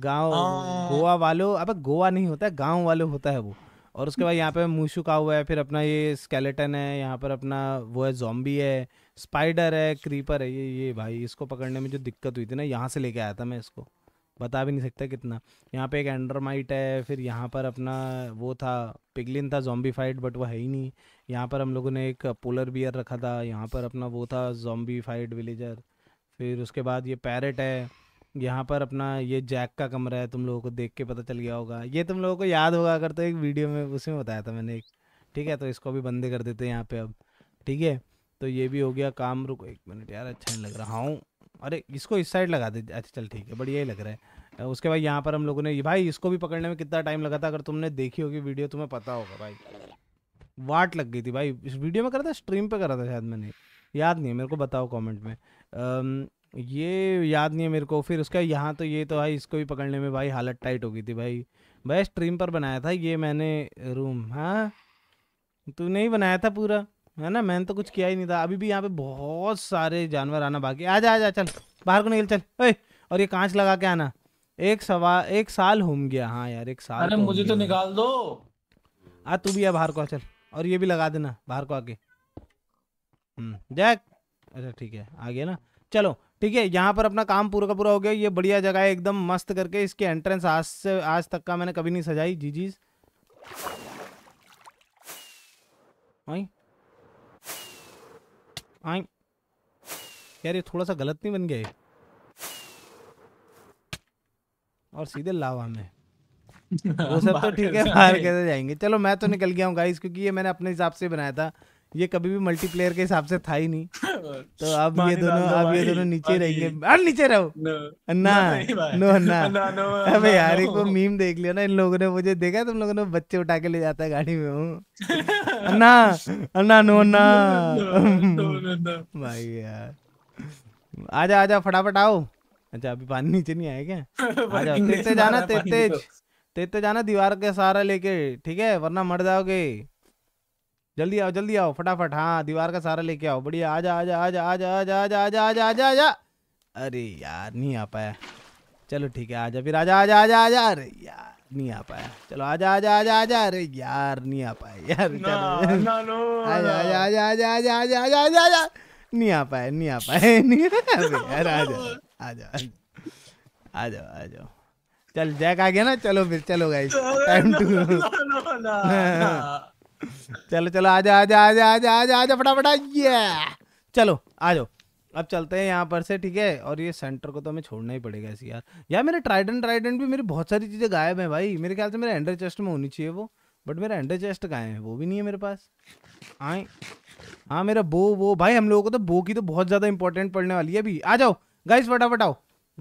गांव हाँ। गोवा वालों अब गोवा नहीं होता है गांव वालों होता है वो और उसके बाद यहाँ पे मूशू का हुआ है फिर अपना ये स्केलेटन है यहाँ पर अपना वो है जॉम्बी है स्पाइडर है क्रीपर है ये ये भाई इसको पकड़ने में जो दिक्कत हुई थी ना यहाँ से लेके आया था मैं इसको बता भी नहीं सकता कितना यहाँ पे एक एंडरमाइट है फिर यहाँ पर अपना वो था पिगलिन था जॉम्बी फाइट बट वो है ही नहीं यहाँ पर हम लोगों ने एक पोलर बियर रखा था यहाँ पर अपना वो था जॉम्बी फाइट विलेजर फिर उसके बाद ये पैरेट है यहाँ पर अपना ये जैक का कमरा है तुम लोगों को देख के पता चल गया होगा ये तुम लोगों को याद होगा अगर तो एक वीडियो में उसमें बताया था मैंने एक ठीक है तो इसको भी बंदे कर देते हैं यहाँ पे अब ठीक है तो ये भी हो गया काम रुको एक मिनट यार अच्छा नहीं लग रहा हूँ अरे इसको इस साइड लगा दे अच्छा चल ठीक है बढ़िया ही लग रहा है उसके बाद यहाँ पर हम लोगों ने भाई इसको भी पकड़ने में कितना टाइम लगा था अगर तुमने देखी होगी वीडियो तुम्हें पता होगा भाई वाट लग गई थी भाई इस वीडियो में करा था स्ट्रीम पर करा था शायद मैंने याद नहीं है मेरे को बताओ कमेंट में ये याद नहीं है मेरे को फिर उसका यहाँ तो ये तो भाई इसको भी पकड़ने में भाई हालत टाइट हो गई थी भाई भाई स्ट्रीम पर बनाया था ये मैंने रूम हाँ तू नहीं बनाया था पूरा है ना मैंने तो कुछ किया ही नहीं था अभी भी यहाँ पे बहुत सारे जानवर आना बाकी आ जा आ जा चल बाहर को निकल चल ओए और ये कांच लगा के आना एक सवा एक साल होम गया हाँ यार एक साल अरे तो मुझे तो निकाल दो आ तू भी आ बाहर को आ चल और ये भी लगा देना बाहर को आके हम्म, जैक अच्छा ठीक है आ गया ना चलो ठीक है यहाँ पर अपना काम पूरा का पूरा हो गया ये बढ़िया जगह है एकदम मस्त करके इसके एंट्रेंस आज से आज तक का मैंने कभी नहीं सजाई जी जी आई आई यार ये थोड़ा सा गलत नहीं बन गया और सीधे लावा में वो सब तो ठीक है बाहर कैसे जाएंगे चलो मैं तो निकल गया हूँ गाइस क्योंकि ये मैंने अपने हिसाब से बनाया था ये कभी भी मल्टीप्लेयर के हिसाब से था ही नहीं तो [laughs] अब ये दोनों अब ये दोनों नीचे रहेंगे अरे नीचे रहो अन्ना नो अन्ना अबे यार एक वो मीम देख लिया ना इन लोगों ने मुझे देखा तुम लोगों ने बच्चे उठा के ले जाता है गाड़ी में हूँ अन्ना अन्ना नो अन्ना भाई यार आजा आजा फटाफट आओ अच्छा अभी पानी नीचे नहीं आया क्या [laughs] आजा तेज जाना तेज तेज तेज जाना दीवार के सहारा लेके ठीक है वरना मर जाओगे जल्दी आओ जल्दी आओ फटाफट हाँ दीवार का सारा लेके आओ बढ़िया आजा आजा आजा आजा आजा आजा आजा आजा आजा आजा अरे यार नहीं आ पाया चलो ठीक है आजा फिर आजा आजा आजा आजा अरे यार नहीं आ पाया चलो आजा आजा आजा आजा अरे यार नहीं आ पाया यार आजा आजा आजा आजा आजा आजा आजा आजा आजा नहीं आ पाया नहीं आ पाया नहीं यार आ जाओ आ जाओ आ जाओ आ जाओ चल जैक आ गया ना चलो फिर चलो गाइस टाइम टू चलो चलो आजा आजा आजा आजा आजा आजा फटाफट ये चलो आ जाओ अब चलते हैं यहाँ पर से ठीक है और ये सेंटर को तो हमें छोड़ना ही पड़ेगा ऐसी यार यार मेरे ट्राइडेंट ट्राइडेंट भी मेरी बहुत सारी चीज़ें गायब हैं भाई मेरे ख्याल से मेरे एंडर चेस्ट में होनी चाहिए वो बट मेरा एंडर चेस्ट कहाँ है वो भी नहीं है मेरे पास आए हाँ मेरा बो वो भाई हम लोगों को तो बो की तो बहुत ज़्यादा इंपॉर्टेंट पड़ने वाली है अभी आ जाओ गाइस फटाफट आओ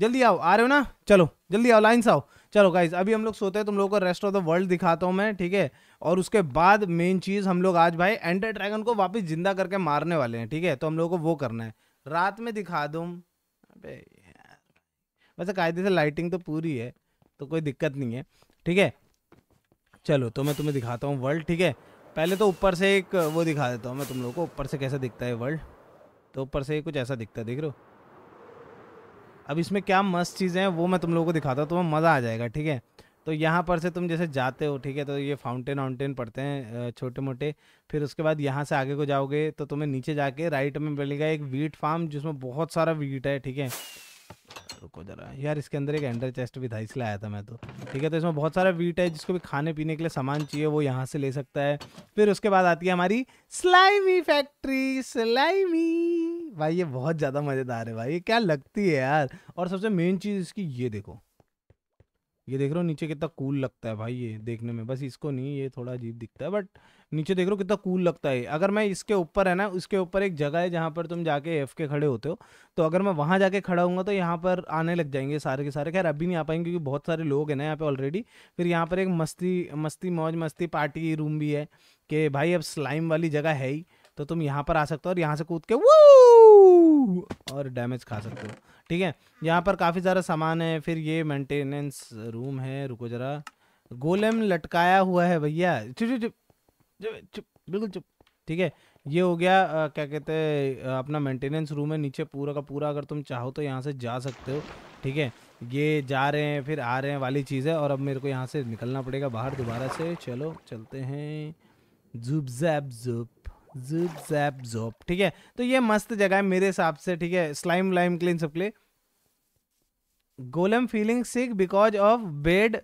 जल्दी आओ आ रहे हो ना चलो जल्दी आओ लाइन से आओ चलो गाइज अभी हम लोग सोते हैं तुम लोगों को रेस्ट ऑफ द वर्ल्ड दिखाता हूँ मैं ठीक है और उसके बाद मेन चीज़ हम लोग आज भाई एंटर ड्रैगन को वापस जिंदा करके मारने वाले हैं ठीक है तो हम लोगों को वो करना है रात में दिखा दूँ अबे वैसे कायदे से लाइटिंग तो पूरी है तो कोई दिक्कत नहीं है ठीक है चलो तो मैं तुम्हें दिखाता हूँ वर्ल्ड ठीक है पहले तो ऊपर से एक वो दिखा देता हूँ मैं तुम लोग को ऊपर से कैसा दिखता है वर्ल्ड तो ऊपर से कुछ ऐसा दिखता है देख रहे हो अब इसमें क्या मस्त चीज़ें हैं वो मैं तुम लोगों को दिखाता हूँ तुम्हें मज़ा आ जाएगा ठीक है तो यहाँ पर से तुम जैसे जाते हो ठीक है तो ये फाउंटेन वाउंटेन पड़ते हैं छोटे मोटे फिर उसके बाद यहाँ से आगे को जाओगे तो तुम्हें नीचे जाके राइट में मिलेगा एक वीट फार्म जिसमें बहुत सारा वीट है ठीक है रुको जरा यार इसके अंदर एक एंडर चेस्ट भी था इसलिए आया था मैं तो ठीक है तो इसमें बहुत सारा वीट है जिसको भी खाने पीने के लिए सामान चाहिए वो यहाँ से ले सकता है फिर उसके बाद आती है हमारी स्लाइमी फैक्ट्री स्लाइमी भाई ये बहुत ज़्यादा मज़ेदार है भाई ये क्या लगती है यार और सबसे मेन चीज़ इसकी ये देखो ये देख रहे हो नीचे कितना कूल लगता है भाई ये देखने में बस इसको नहीं ये थोड़ा अजीब दिखता है बट नीचे देख रहे हो कितना कूल लगता है अगर मैं इसके ऊपर है ना उसके ऊपर एक जगह है जहाँ पर तुम जाके एफ के खड़े होते हो तो अगर मैं वहाँ जाके खड़ा हूँ तो यहाँ पर आने लग जाएंगे सारे के सारे खैर अभी नहीं आ पाएंगे क्योंकि बहुत सारे लोग हैं ना यहाँ पे ऑलरेडी फिर यहाँ पर एक मस्ती मस्ती मौज मस्ती पार्टी रूम भी है कि भाई अब स्लाइम वाली जगह है ही तो तुम यहाँ पर आ सकते हो और यहाँ से कूद के वो और डैमेज खा सकते हो ठीक है यहाँ पर काफ़ी सारा सामान है फिर ये मेंटेनेंस रूम है रुको जरा गोलेम लटकाया हुआ है भैया चुप चुप चुप चुप बिल्कुल चुप ठीक है ये हो गया आ, क्या कहते हैं अपना मेंटेनेंस रूम है नीचे पूरा का पूरा अगर तुम चाहो तो यहाँ से जा सकते हो ठीक है ये जा रहे हैं फिर आ रहे हैं वाली चीज़ है और अब मेरे को यहाँ से निकलना पड़ेगा बाहर दोबारा से चलो चलते हैं जुब जैब जुब जुब जैप जोप ठीक है तो ये मस्त जगह है मेरे हिसाब से ठीक है स्लाइम लाइम क्लीन सबके गोलम feeling sick because of bad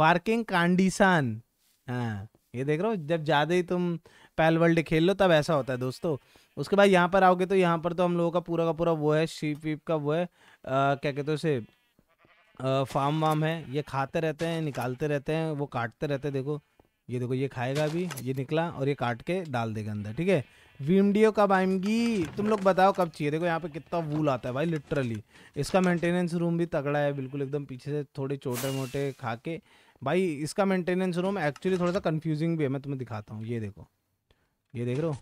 working condition हाँ ये देख रहे हो जब ज़्यादा ही तुम पैल वर्ल्ड खेल लो तब ऐसा होता है दोस्तों उसके बाद यहाँ पर आओगे तो यहाँ पर तो हम लोगों का पूरा का पूरा वो है शीप वीप का वो है आ, क्या कहते हो उसे फार्म वार्म है ये खाते रहते हैं निकालते रहते हैं वो काटते रहते हैं देखो ये देखो ये खाएगा अभी ये निकला और ये काट के डाल देगा अंदर ठीक है वीमडियो कब आएंगी तुम लोग बताओ कब चाहिए देखो यहाँ पे कितना वूल आता है भाई लिटरली इसका मेंटेनेंस रूम भी तगड़ा है बिल्कुल एकदम पीछे से थोड़े छोटे मोटे खा के भाई इसका मेंटेनेंस रूम एक्चुअली थोड़ा सा कन्फ्यूजिंग भी है मैं तुम्हें दिखाता हूँ ये देखो ये देख रहे हो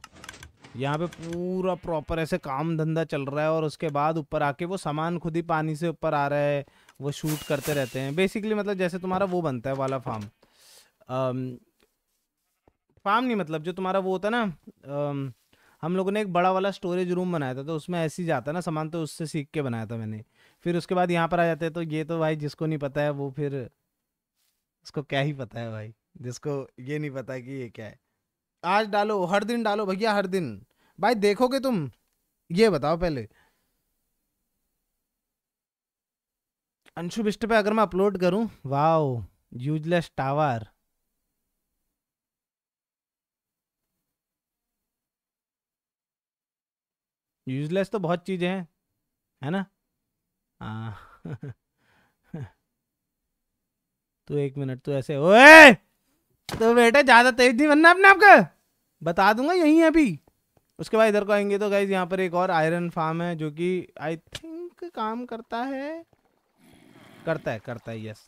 यहाँ पे पूरा प्रॉपर ऐसे काम धंधा चल रहा है और उसके बाद ऊपर आके वो सामान खुद ही पानी से ऊपर आ रहा है वो शूट करते रहते हैं बेसिकली मतलब जैसे तुम्हारा वो बनता है वाला फार्म फार्म नहीं मतलब जो तुम्हारा वो होता ना हम लोगों ने एक बड़ा वाला स्टोरेज रूम बनाया था तो उसमें ऐसे ही जाता ना सामान तो उससे सीख के बनाया था मैंने फिर उसके बाद यहाँ पर आ जाते हैं तो ये तो भाई जिसको नहीं पता है वो फिर उसको क्या ही पता है भाई जिसको ये नहीं पता कि ये क्या है आज डालो हर दिन डालो भैया हर दिन भाई देखोगे तुम ये बताओ पहले अंशु बिस्ट पे अगर मैं अपलोड करूं वाओ यूजलेस टावर यूजलेस तो बहुत चीज़ें हैं है ना हाँ [laughs] तो एक मिनट तो ऐसे ओए तो बेटा ज़्यादा तेज नहीं बनना अपने आपका बता दूंगा यहीं है अभी उसके बाद इधर को आएंगे तो गाइज यहाँ पर एक और आयरन फार्म है जो कि आई थिंक काम करता है करता है करता है यस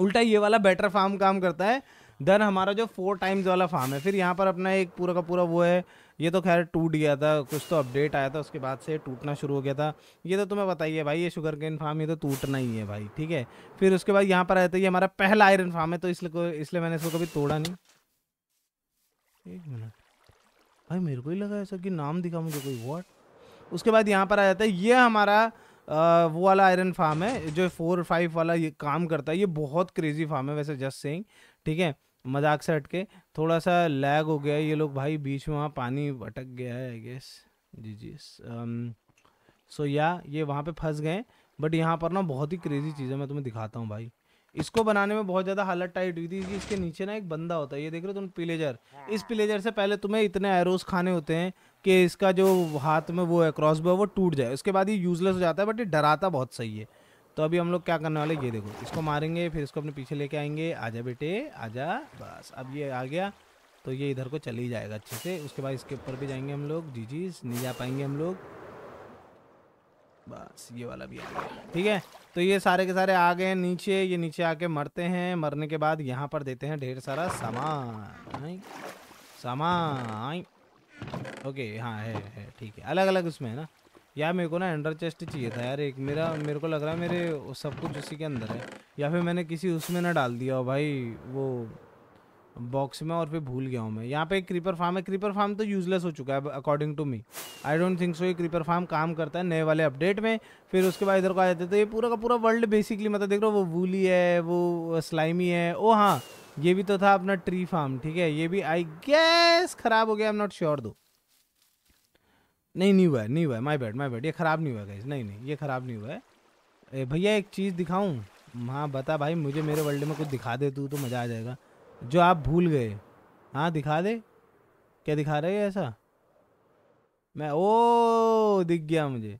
उल्टा ये वाला बेटर फार्म काम करता है देन हमारा जो फोर टाइम्स वाला फार्म है फिर यहाँ पर अपना एक पूरा का पूरा वो है ये तो खैर टूट गया था कुछ तो अपडेट आया था उसके बाद से टूटना शुरू हो गया था ये तो तुम्हें बताइए भाई ये शुगर केन फार्म ये तो टूटना ही है भाई ठीक है फिर उसके बाद यहाँ पर आया था ये हमारा पहला आयरन फार्म है तो इसलिए इसलिए मैंने इसको कभी तोड़ा नहीं एक मिनट भाई मेरे को ही लगा ऐसा कि नाम दिखा मुझे कोई वॉट उसके बाद यहाँ पर आ जाता है ये हमारा आ, वो वाला आयरन फार्म है जो फोर फाइव वाला ये काम करता है ये बहुत क्रेजी फार्म है वैसे जस्ट सेइंग ठीक है मजाक से हटके थोड़ा सा लैग हो गया ये लोग भाई बीच में वहाँ पानी भटक गया है I guess ji ji so um, या ये वहाँ पे फंस गए बट यहाँ पर ना बहुत ही क्रेजी चीज़ है मैं तुम्हें दिखाता हूँ भाई इसको बनाने में बहुत ज़्यादा हालत टाइट हुई थी इसके नीचे ना एक बंदा होता है ये देख रहे हो तुम पिलेजर इस पिलेजर से पहले तुम्हें इतने एरोज खाने होते हैं कि इसका जो हाथ में वो है क्रॉस वो टूट जाए उसके बाद ये यूजलेस हो जाता है बट ये डराता बहुत सही है तो अभी हम लोग क्या करने वाले ये देखो इसको मारेंगे फिर इसको अपने पीछे लेके आएंगे आजा बेटे आजा बस अब ये आ गया तो ये इधर को चले ही जाएगा अच्छे से उसके बाद इसके ऊपर भी जाएंगे हम लोग जी जी नहीं जा पाएंगे हम लोग बस ये वाला भी आ गया ठीक है तो ये सारे के सारे आ गए नीचे ये नीचे आके मरते हैं मरने के बाद यहाँ पर देते हैं ढेर सारा सामान सामान ओके हाँ है है ठीक है अलग अलग उसमें है ना यार मेरे को ना अंडर चेस्ट चाहिए था यार एक मेरा मेरे को लग रहा है मेरे सब कुछ उसी के अंदर है या फिर मैंने किसी उसमें ना डाल दिया हो भाई वो बॉक्स में और फिर भूल गया हूँ मैं यहाँ पे एक क्रीपर फार्म है क्रीपर फार्म तो यूजलेस हो चुका है according to me I don't think so ये क्रीपर फार्म काम करता है नए वाले अपडेट में फिर उसके बाद इधर को आ जाते तो ये पूरा का पूरा वर्ल्ड बेसिकली मतलब देख रहे हो वो वूली है वो स्लाइमी है ओ हाँ ये भी तो था अपना ट्री फार्म ठीक है ये भी आई गैस खराब हो गया आई एम नॉट श्योर दो नहीं नहीं हुआ है नहीं हुआ है माई बैड माई बैड ये ख़राब नहीं हुआ गाइज नहीं नहीं ये ख़राब नहीं हुआ है भैया एक चीज़ दिखाऊँ हाँ बता भाई मुझे मेरे वर्ल्ड में कुछ दिखा दे तू तो मज़ा आ जाएगा जो आप भूल गए हाँ दिखा दे क्या दिखा रहे है ऐसा मैं ओ दिख गया मुझे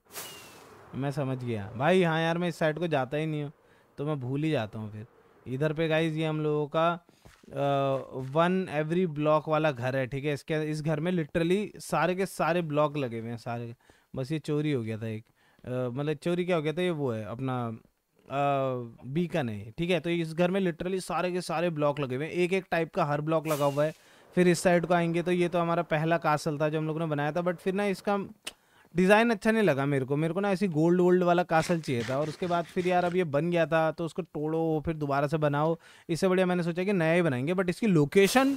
मैं समझ गया भाई हाँ यार मैं इस साइड को जाता ही नहीं हूँ तो मैं भूल ही जाता हूँ फिर इधर पे गाइज ये हम लोगों का वन एवरी ब्लॉक वाला घर है ठीक है इसके इस घर में लिटरली सारे के सारे ब्लॉक लगे हुए हैं सारे बस ये चोरी हो गया था एक मतलब चोरी क्या हो गया था ये वो है अपना बीकन है ठीक है तो इस घर में लिटरली सारे के सारे ब्लॉक लगे हुए हैं एक एक टाइप का हर ब्लॉक लगा हुआ है फिर इस साइड को आएंगे तो ये तो हमारा पहला कासल था जो हम लोगों ने बनाया था बट फिर ना इसका डिज़ाइन अच्छा नहीं लगा मेरे को मेरे को ना ऐसी गोल्ड वोल्ड वाला कासल चाहिए था और उसके बाद फिर यार अब ये बन गया था तो उसको तोड़ो फिर दोबारा से बनाओ इससे बढ़िया मैंने सोचा कि नया ही बनाएंगे बट इसकी लोकेशन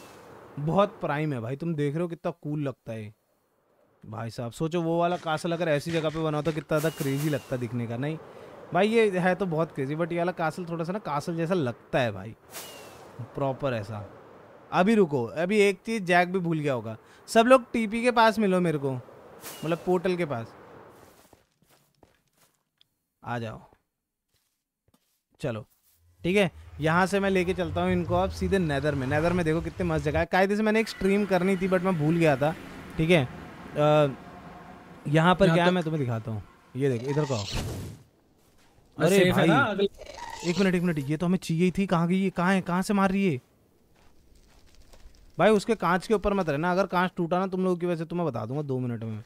बहुत प्राइम है भाई तुम देख रहे हो कितना कूल लगता है भाई साहब सोचो वो वाला कासल अगर ऐसी जगह पर बनाओ तो कितना ज़्यादा क्रेजी लगता दिखने का नहीं भाई ये है तो बहुत क्रेजी बट ये वाला कासल थोड़ा सा ना कासल जैसा लगता है भाई प्रॉपर ऐसा अभी रुको अभी एक चीज़ जैक भी भूल गया होगा सब लोग टीपी के पास मिलो मेरे को मतलब पोर्टल के पास आ जाओ चलो ठीक है यहाँ से मैं लेके चलता हूँ इनको अब सीधे नैदर में नैदर में देखो कितने मस्त जगह है कायदे से मैंने एक स्ट्रीम करनी थी बट मैं भूल गया था ठीक है यहाँ पर क्या तो... मैं तुम्हें दिखाता हूँ ये देखो इधर को अरे भाई एक मिनट एक मिनट ये तो हमें चाहिए थी कहाँ गई कहाँ है कहाँ से मार रही है भाई उसके कांच के ऊपर मत रहना अगर कांच टूटा ना तुम लोगों की वजह से तुम्हें तो मैं बता दूंगा दो मिनट में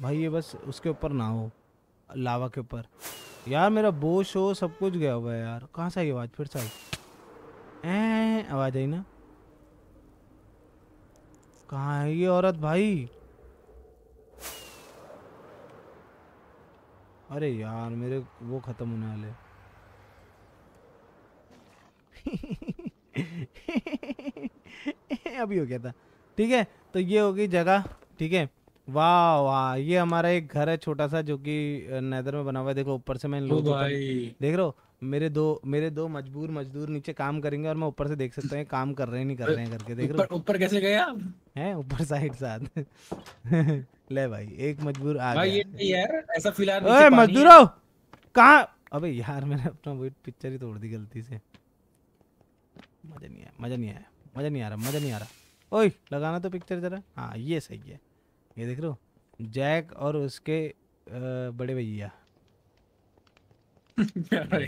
भाई ये बस उसके ऊपर ना हो लावा के ऊपर यार मेरा बोश हो सब कुछ गया हुआ है यार कहाँ से आई आवाज़ फिर से आई आवाज़ आई ना कहाँ है ये औरत भाई अरे यार मेरे वो ख़त्म होने वाले [laughs] [laughs] अभी हो गया था ठीक है तो ये होगी जगह ठीक है वाह वाह ये हमारा एक घर है छोटा सा जो कि नैदर में बना हुआ है देखो ऊपर से मैं लोग देख रहा मेरे दो मेरे दो मजबूर मजदूर नीचे काम करेंगे और मैं ऊपर से देख सकता हूँ काम कर रहे हैं नहीं कर रहे हैं करके देख रहे ऊपर कैसे गए आप हैं ऊपर साइड साथ [laughs] ले भाई एक मजबूर आ भाई गया ये यार ऐसा फिलहाल मजदूरों कहा अबे यार मैंने अपना पिक्चर ही तोड़ दी गलती से मज़ा नहीं आया मज़ा नहीं आया मज़ा नहीं आ रहा मज़ा नहीं आ रहा ओए लगाना तो पिक्चर ज़रा हाँ ये सही है ये देख लो जैक और उसके बड़े भैया भाई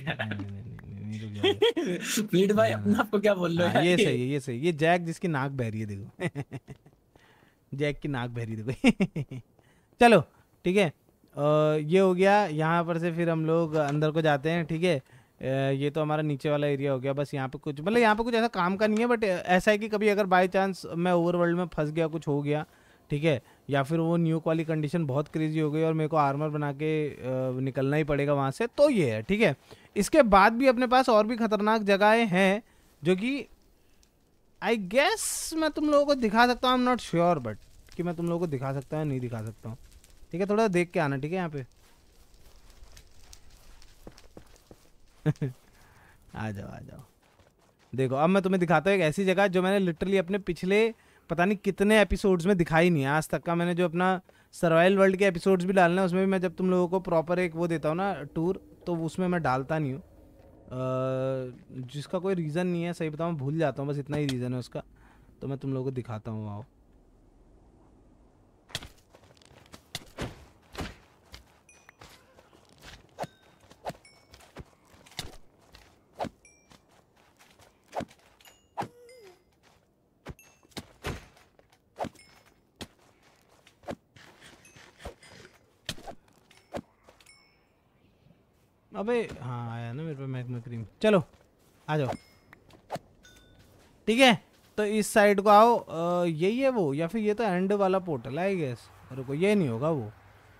क्या बोल रहे हाँ, ये सही है ये सही ये जैक जिसकी नाक बह रही है देखो जैक [laughs] की नाक बह रही देखो [laughs] चलो ठीक है ये हो गया यहाँ पर से फिर हम लोग अंदर को जाते हैं ठीक है ये तो हमारा नीचे वाला एरिया हो गया बस यहाँ पे कुछ मतलब यहाँ पे कुछ ऐसा काम का नहीं है बट ऐसा है कि कभी अगर बाई चांस मैं ओवरवर्ल्ड में फंस गया कुछ हो गया ठीक है या फिर वो न्यू वाली कंडीशन बहुत क्रेजी हो गई और मेरे को आर्मर बना के निकलना ही पड़ेगा वहाँ से तो ये है ठीक है इसके बाद भी अपने पास और भी खतरनाक जगहें हैं जो कि आई गेस मैं तुम लोगों को दिखा सकता हूँ I am not sure but कि मैं तुम लोगों को दिखा सकता हूँ नहीं दिखा सकता हूँ ठीक है थोड़ा देख के आना ठीक है यहाँ पर [laughs] आ जाओ आ जाओ देखो अब मैं तुम्हें दिखाता हूँ एक ऐसी जगह जो मैंने लिटरली अपने पिछले पता नहीं कितने एपिसोड्स में दिखाई नहीं है आज तक का मैंने जो अपना सर्वाइल वर्ल्ड के एपिसोड्स भी डालने हैं उसमें भी मैं जब तुम लोगों को प्रॉपर एक वो देता हूँ ना टूर तो उसमें मैं डालता नहीं हूँ जिसका कोई रीज़न नहीं है सही बताऊँ भूल जाता हूँ बस इतना ही रीज़न है उसका तो मैं तुम लोगों को दिखाता हूँ वहाँ अबे हाँ आया ना मेरे पे मैकमा क्रीम चलो आ जाओ ठीक है तो इस साइड को आओ यही है वो या फिर ये तो एंड वाला पोर्टल है गैस रुको ये नहीं होगा वो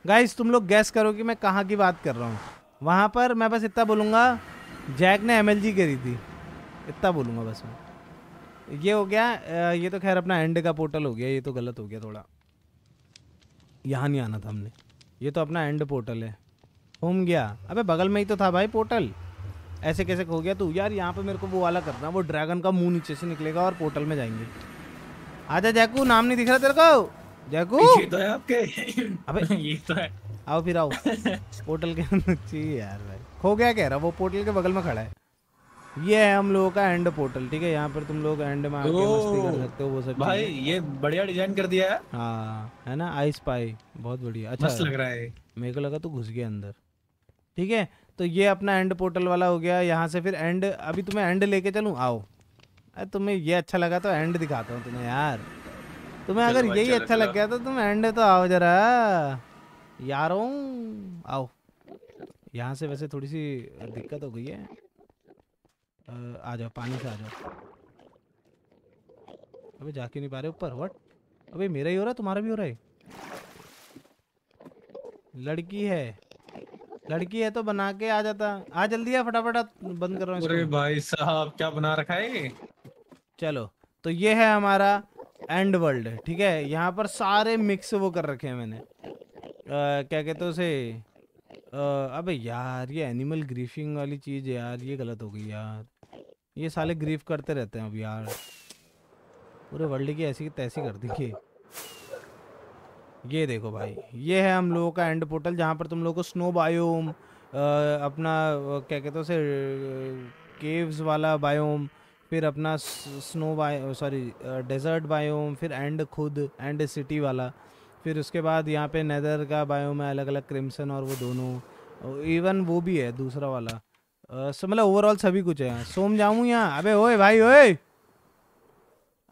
गाइस तुम लोग गैस करो कि मैं कहाँ की बात कर रहा हूँ वहाँ पर मैं बस इतना बोलूँगा जैक ने एम करी थी इतना बोलूँगा बस मैं ये हो गया ये तो खैर अपना एंड का पोर्टल हो गया ये तो गलत हो गया थोड़ा यहाँ नहीं आना था हमने ये तो अपना एंड पोर्टल है घूम गया अबे बगल में ही तो था भाई पोर्टल ऐसे कैसे खो गया तू यार यहाँ पे मेरे को वो वाला करना वो ड्रैगन का मुंह नीचे से निकलेगा और पोर्टल में जाएंगे आजा जैकू नाम नहीं दिख रहा तेरे को जैकू ये तो है आपके अबे [laughs] ये तो है आओ फिर आओ [laughs] पोर्टल के अंदर यार भाई खो गया कह रहा वो पोर्टल के बगल में खड़ा है ये है हम लोगों का एंड पोर्टल ठीक है यहाँ पर तुम लोग एंड में आके मस्ती कर सकते हो वो सब भाई ये बढ़िया डिजाइन कर दिया है हाँ है ना आइस पाई बहुत बढ़िया अच्छा लग रहा है मेरे को लगा तू घुस गया अंदर ठीक है तो ये अपना एंड पोर्टल वाला हो गया यहाँ से फिर एंड अभी तुम्हें एंड लेके चलूँ आओ अरे तुम्हें ये अच्छा लगा तो एंड दिखाता हूँ तुम्हें यार तुम्हें अगर यही अच्छा, अच्छा लग गया तो तुम एंड तो आओ जरा यार आओ यहाँ से वैसे थोड़ी सी दिक्कत हो गई है आ जाओ पानी से आ जाओ अभी जा क्यों नहीं पा रहे ऊपर व्हाट अभी मेरा ही हो रहा है तुम्हारा भी हो रहा है लड़की है लड़की है तो बना के आ जाता आ जल्दी आ फटाफट बंद कर रहा हूँ अरे भाई साहब क्या बना रखा है चलो तो ये है हमारा एंड वर्ल्ड ठीक है यहाँ पर सारे मिक्स वो कर रखे हैं मैंने आ, क्या कहते उसे अबे यार ये एनिमल ग्रीफिंग वाली चीज़ यार ये गलत हो गई यार ये साले ग्रीफ करते रहते हैं अब यार पूरे वर्ल्ड की ऐसी तैसी कर दी ये देखो भाई ये है हम लोगों का एंड पोर्टल जहाँ पर तुम लोगों को स्नो बायोम अपना क्या कहते हैं उसे केव्स वाला बायोम फिर अपना snow bio sorry desert biome फिर एंड खुद एंड सिटी वाला फिर उसके बाद यहाँ पे नेदर का बायोम है अलग अलग क्रिम्सन और वो दोनों इवन वो भी है दूसरा वाला सो मतलब ओवरऑल सभी कुछ है सोम जाऊँ यहाँ अबे ओए भाई ओए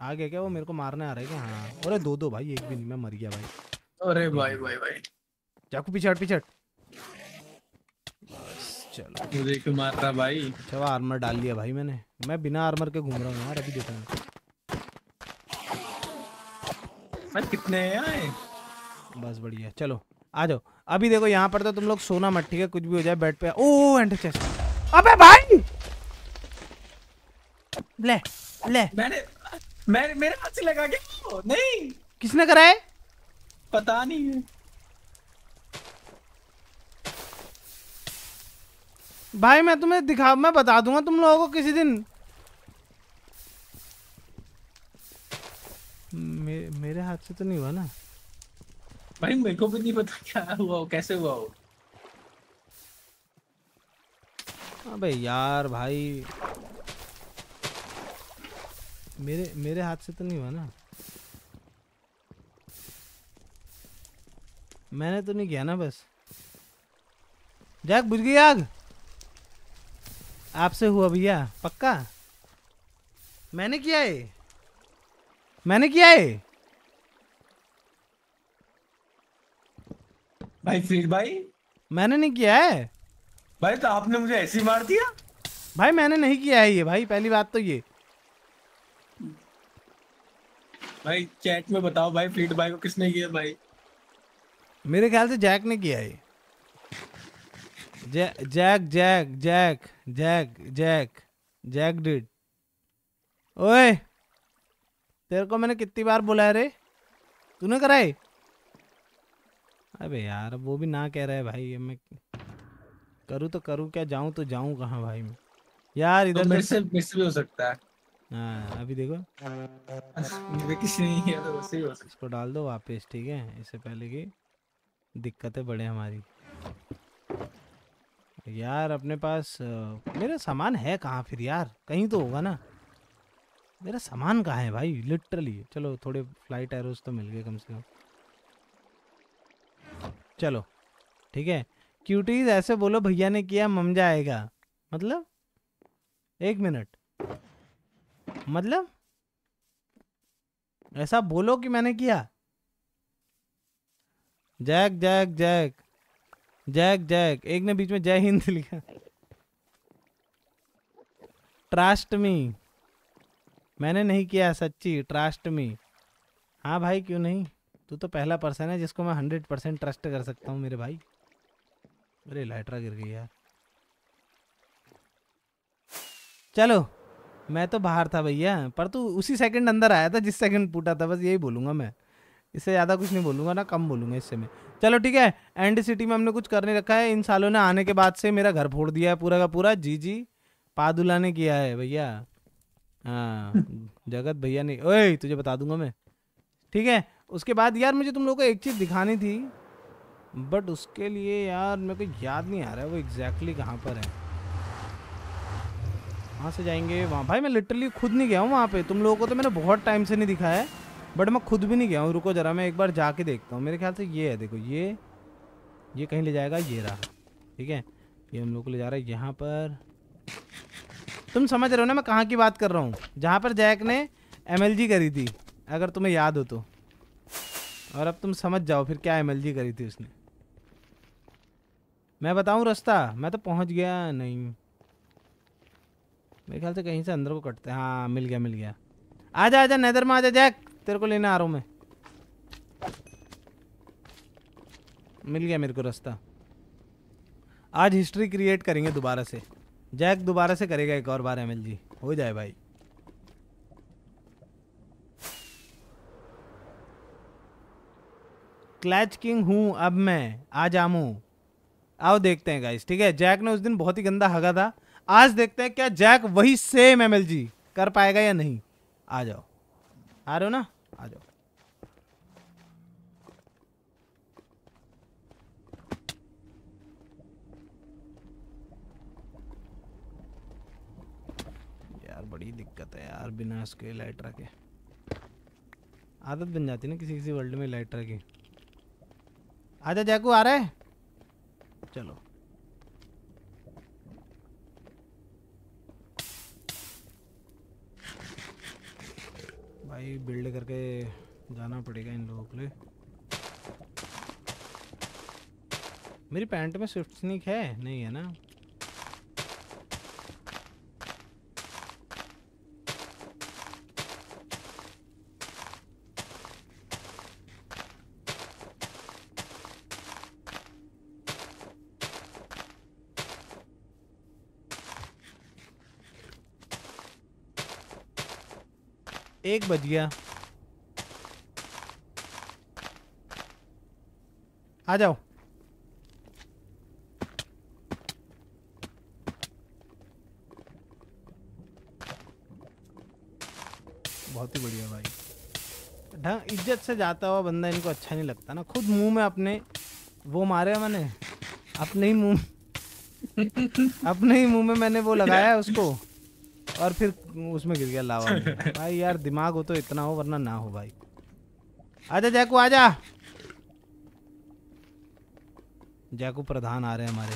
आ गया क्या वो मेरे को मारने आ रहा है क्या हाँ अरे दो दो भाई एक भी नहीं मैं मर गया भाई अरे हम्म। भाई भाई भाई जाकू पीछे हट पीछे हट चलो मुझे क्यों मार रहा भाई अच्छा आर्मर डाल लिया भाई मैंने मैं बिना आर्मर के घूम रहा हूँ यार अभी देखा मैं कितने आए बस बढ़िया चलो आ जाओ अभी देखो यहाँ पर तो तुम लोग सोना मत ठीक है कुछ भी हो जाए बेड पे ओ एंटर चेस्ट अबे भाई ले ले मैंने मैं मेरे हाथ से लगा के नहीं किसने कराया पता नहीं है भाई मैं तुम्हें दिखा मैं बता दूंगा तुम लोगों को किसी दिन मे, मेरे हाथ से तो नहीं हुआ ना भाई मेरे को भी नहीं पता क्या हुआ हो कैसे हुआ हो अबे हाँ यार भाई मेरे मेरे हाथ से तो नहीं हुआ ना मैंने तो नहीं किया ना बस जैक बुझ गई आग आपसे हुआ भैया पक्का मैंने किया है मैंने किया है भाई फिर भाई मैंने नहीं किया है भाई तो आपने मुझे ऐसे मार दिया भाई मैंने नहीं किया है ये भाई पहली बात तो ये भाई चैट में बताओ भाई फ्लीट भाई को किसने किया भाई मेरे ख्याल से जैक ने किया है Jack Jack Jack Jack Jack Jack did ओए तेरे को मैंने कितनी बार बुलाया रे तूने कराए अबे यार वो भी ना कह रहा है भाई मैं करूँ तो करूँ क्या जाऊँ तो जाऊँ कहाँ भाई मैं यार तो इधर तो मेरे से मिस भी हो सकता है हाँ अभी देखो [laughs] मेरे किसी नहीं है तो वैसे ही हो सकता है इसको डाल दो वापस ठीक है इससे पहले की दिक्कतें बड़े हमारी यार अपने पास मेरा सामान है कहाँ फिर यार कहीं तो होगा ना मेरा सामान कहाँ है भाई लिटरली चलो थोड़े फ्लाइट एरोज तो मिल गए कम से कम चलो ठीक है क्यूटीज ऐसे बोलो भैया ने किया मम जाएगा मतलब एक मिनट मतलब ऐसा बोलो कि मैंने किया Jack Jack Jack Jack Jack एक ने बीच में जय हिंद लिखा ट्रस्ट मी मैंने नहीं किया सच्ची ट्रस्ट मी हाँ भाई क्यों नहीं तू तो पहला पर्सन है जिसको मैं हंड्रेड परसेंट ट्रस्ट कर सकता हूँ मेरे भाई अरे लाइटरा गिर गई यार चलो मैं तो बाहर था भैया पर तू उसी सेकंड अंदर आया था जिस सेकंड फूटा था बस यही बोलूँगा मैं इससे ज़्यादा कुछ नहीं बोलूँगा ना कम बोलूँगा इससे मैं चलो ठीक है एंड सिटी में हमने कुछ करने रखा है इन सालों ने आने के बाद से मेरा घर फोड़ दिया है पूरा का पूरा जी जी पादुला ने किया है भैया हाँ जगत भैया ने ओए तुझे बता दूंगा मैं ठीक है उसके बाद यार मुझे तुम लोग को एक चीज़ दिखानी थी बट उसके लिए यार मेरे को याद नहीं आ रहा है वो एग्जैक्टली exactly कहाँ पर है वहाँ से जाएंगे वहाँ भाई मैं लिटरली खुद नहीं गया हूँ वहाँ पे तुम लोगों को तो मैंने बहुत टाइम से नहीं दिखा है बट मैं खुद भी नहीं गया हूँ रुको ज़रा मैं एक बार जाके देखता हूँ मेरे ख्याल से ये है देखो ये ये कहीं ले जाएगा ये रहा ठीक है ये हम लोग को ले जा रहा है यहाँ पर तुम समझ रहे हो ना मैं कहाँ की बात कर रहा हूँ जहाँ पर जैक ने एम करी थी अगर तुम्हें याद हो तो और अब तुम समझ जाओ फिर क्या एम करी थी उसने मैं बताऊँ रास्ता मैं तो पहुँच गया नहीं मेरे ख्याल से कहीं से अंदर को कटते हैं हाँ मिल गया मिल गया आजा आजा नैदर में आजा जैक तेरे को लेने आ रहा हूँ मैं मिल गया मेरे को रास्ता आज हिस्ट्री क्रिएट करेंगे दोबारा से जैक दोबारा से करेगा एक और बार एम जी हो जाए भाई क्लैच किंग हूँ अब मैं आ जामू आओ देखते हैं गाइस ठीक है जैक ने उस दिन बहुत ही गंदा हगा था आज देखते हैं क्या जैक वही सेम एम कर पाएगा या नहीं आ जाओ आ रहे हो ना आ जाओ यार बड़ी दिक्कत है यार बिना उसके लाइटर के आदत बन जाती है ना किसी किसी वर्ल्ड में लाइटर की आजा जाकू आ रहा है चलो भाई बिल्ड करके जाना पड़ेगा इन लोगों के लिए मेरी पैंट में स्विफ्ट स्निक है नहीं है ना एक बज गया आ जाओ बहुत ही बढ़िया भाई ढंग इज्जत से जाता हुआ बंदा इनको अच्छा नहीं लगता ना खुद मुंह में अपने वो मारे मैंने अपने ही मुंह [laughs] अपने ही मुंह में मैंने वो लगाया उसको और फिर उसमें गिर गया लावा [laughs] भाई यार दिमाग हो तो इतना हो वरना ना हो भाई आजा जैकू आजा जैकू प्रधान आ रहे हैं हमारे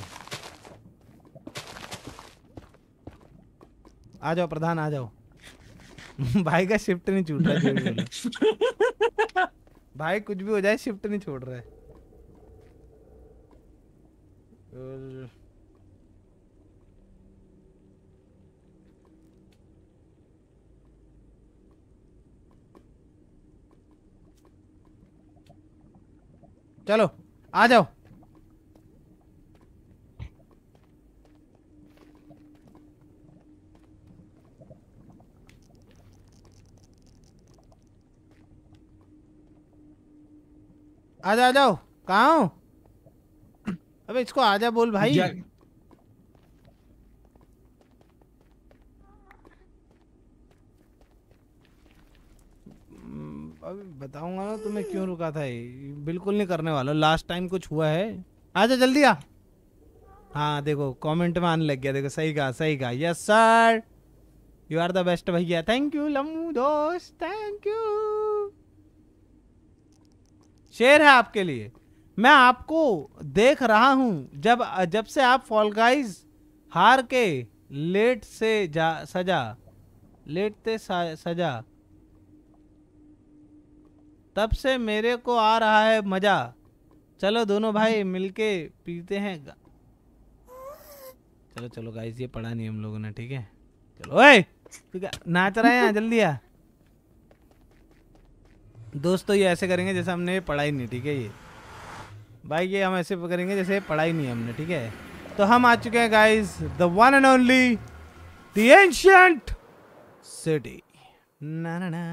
आ जाओ प्रधान आ जाओ [laughs] भाई का शिफ्ट नहीं छूट रहा [laughs] भाई कुछ भी हो जाए शिफ्ट नहीं छोड़ रहा है चलो आ जाओ आ जाओ आ जाओ कहाँ अब अबे इसको आजा बोल भाई अभी बताऊंगा ना तुम्हें क्यों रुका था ये बिल्कुल नहीं करने वाला लास्ट टाइम कुछ हुआ है आजा जल्दी आ हाँ देखो कमेंट में आने लग गया देखो सही कहा सही कहा yes sir you are the best भैया थैंक यू लम्बू दोस्त थैंक यू शेर है आपके लिए मैं आपको देख रहा हूँ जब जब से आप फॉलगाइज हार के लेट से जा सजा लेटते सजा तब से मेरे को आ रहा है मज़ा चलो दोनों भाई मिलके पीते हैं चलो चलो गाइस ये पढ़ा नहीं हम लोगों ने ठीक है चलो ओए नाच रहे हैं जल्दी आ दोस्तों तो ये ऐसे करेंगे जैसे हमने पढ़ाई नहीं ठीक है ये भाई ये हम ऐसे करेंगे जैसे पढ़ाई नहीं हमने ठीक है तो हम आ चुके हैं guys the one and only the ancient city ना ना ना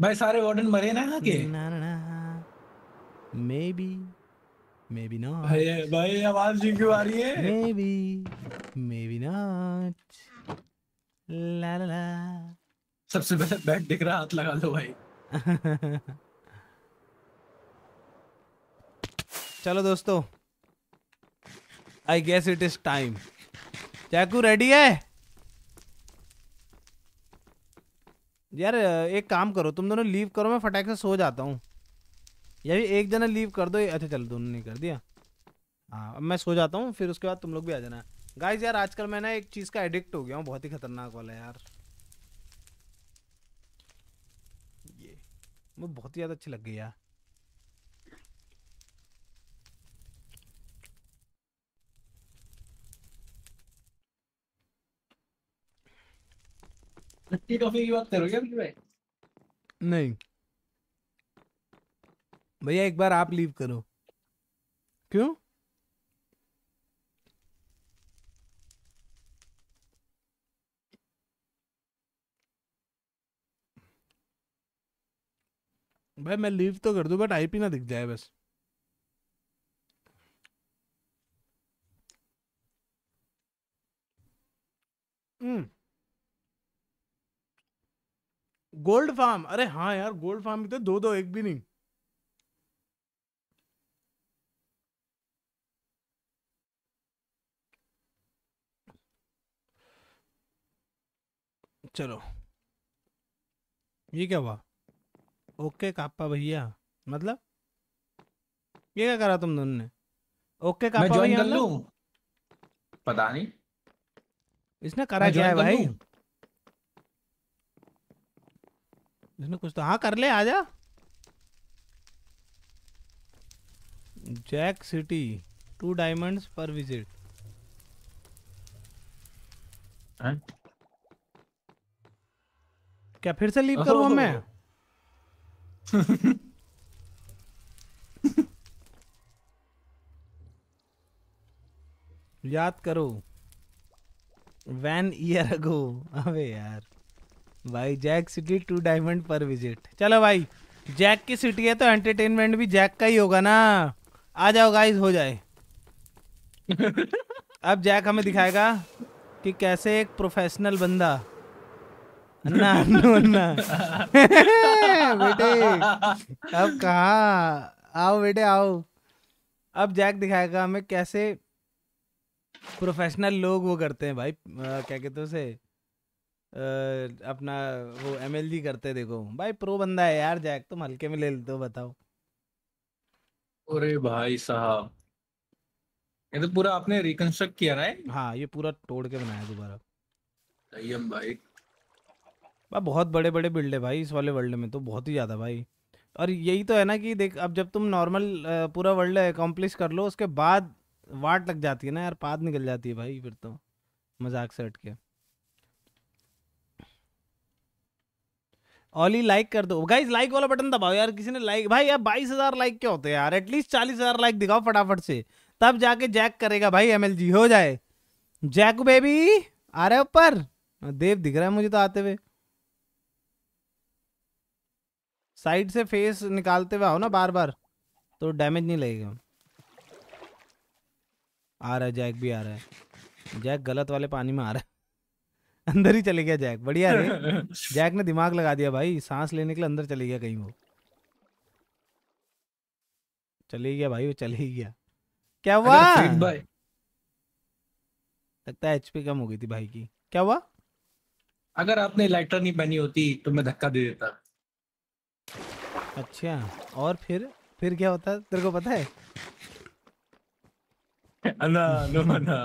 भाई सारे वार्डन मरे ना यहाँ के ना ना maybe maybe not भाई भाई आवाज जी क्यों आ रही है maybe maybe not ला ला ला सबसे पहले बैट दिख रहा हाथ लगा लो भाई चलो दोस्तों I guess it is time चाकू रेडी है यार एक काम करो तुम दोनों लीव करो मैं फटाक से सो जाता हूँ यार एक जना लीव कर दो अच्छा चलो दोनों ने कर दिया हाँ अब मैं सो जाता हूँ फिर उसके बाद तुम लोग भी आ जाना गाइज यार आजकल मैं ना एक चीज़ का एडिक्ट हो गया हूँ बहुत ही खतरनाक वाला यार ये मुझे बहुत ही ज़्यादा अच्छी लग गई यार नहीं भैया एक बार आप लीव करो क्यों भाई मैं लीव तो कर दू बट आईपी ना दिख जाए बस हम्म mm. गोल्ड फार्म अरे हाँ यार गोल्ड फार्म भी तो दो दो एक भी नहीं चलो ये क्या हुआ ओके कापा भैया मतलब ये क्या करा तुम दोनों ने ओके कापा भैया मतलब? पता नहीं इसने करा क्या है भाई इसने कुछ तो हाँ कर ले आजा जैक सिटी टू डायमंड्स पर विजिट क्या फिर से लीव करूं मैं याद करो वैन ईयर अगो अबे यार भाई जैक सिटी टू डायमंड पर विजिट चलो भाई जैक की सिटी है तो एंटरटेनमेंट भी जैक का ही होगा ना आ जाओ गाइस हो जाए [laughs] अब जैक हमें दिखाएगा कि कैसे एक प्रोफेशनल बंदा ना ना [laughs] बेटे अब कहा आओ बेटे आओ अब जैक दिखाएगा हमें कैसे प्रोफेशनल लोग वो करते हैं भाई आ, क्या कहते हैं उसे आ, अपना वो एम करते देखो भाई प्रो बंदा है यार जैक तुम हल्के में ले लेते हो बताओ अरे भाई साहब ये तो पूरा आपने रिकंस्ट्रक्ट किया ना हाँ ये पूरा तोड़ के बनाया दोबारा सही भाई भाई बहुत बड़े बड़े बिल्ड है भाई इस वाले वर्ल्ड में तो बहुत ही ज़्यादा भाई और यही तो है ना कि देख अब जब तुम नॉर्मल पूरा वर्ल्ड अकम्प्लिश कर लो उसके बाद वाट लग जाती है ना यार पाद निकल जाती है भाई फिर तो मजाक से हट के ऑली लाइक कर दो गाइज लाइक वाला बटन दबाओ यार किसी ने लाइक भाई यार बाईस हजार लाइक क्या होते हैं यार एटलीस्ट चालीस हजार लाइक दिखाओ फटाफट से तब जाके जैक करेगा भाई एम हो जाए जैक बेबी आ रहे ऊपर हाँ, देव दिख रहा है मुझे तो आते हुए साइड से फेस निकालते हुए आओ ना बार बार तो डैमेज नहीं लगेगा आ रहा है जैक भी आ रहा है जैक गलत वाले पानी में आ रहा है अंदर ही चले गया जैक बढ़िया रे [laughs] जैक ने दिमाग लगा दिया भाई सांस लेने के लिए अंदर चले गया कहीं वो चले गया भाई वो चले ही गया क्या हुआ लगता है एचपी कम हो गई थी भाई की क्या हुआ अगर आपने लाइटर नहीं पहनी होती तो मैं धक्का दे देता अच्छा और फिर फिर क्या होता तेरे को पता है अन्ना [laughs] नो अन्ना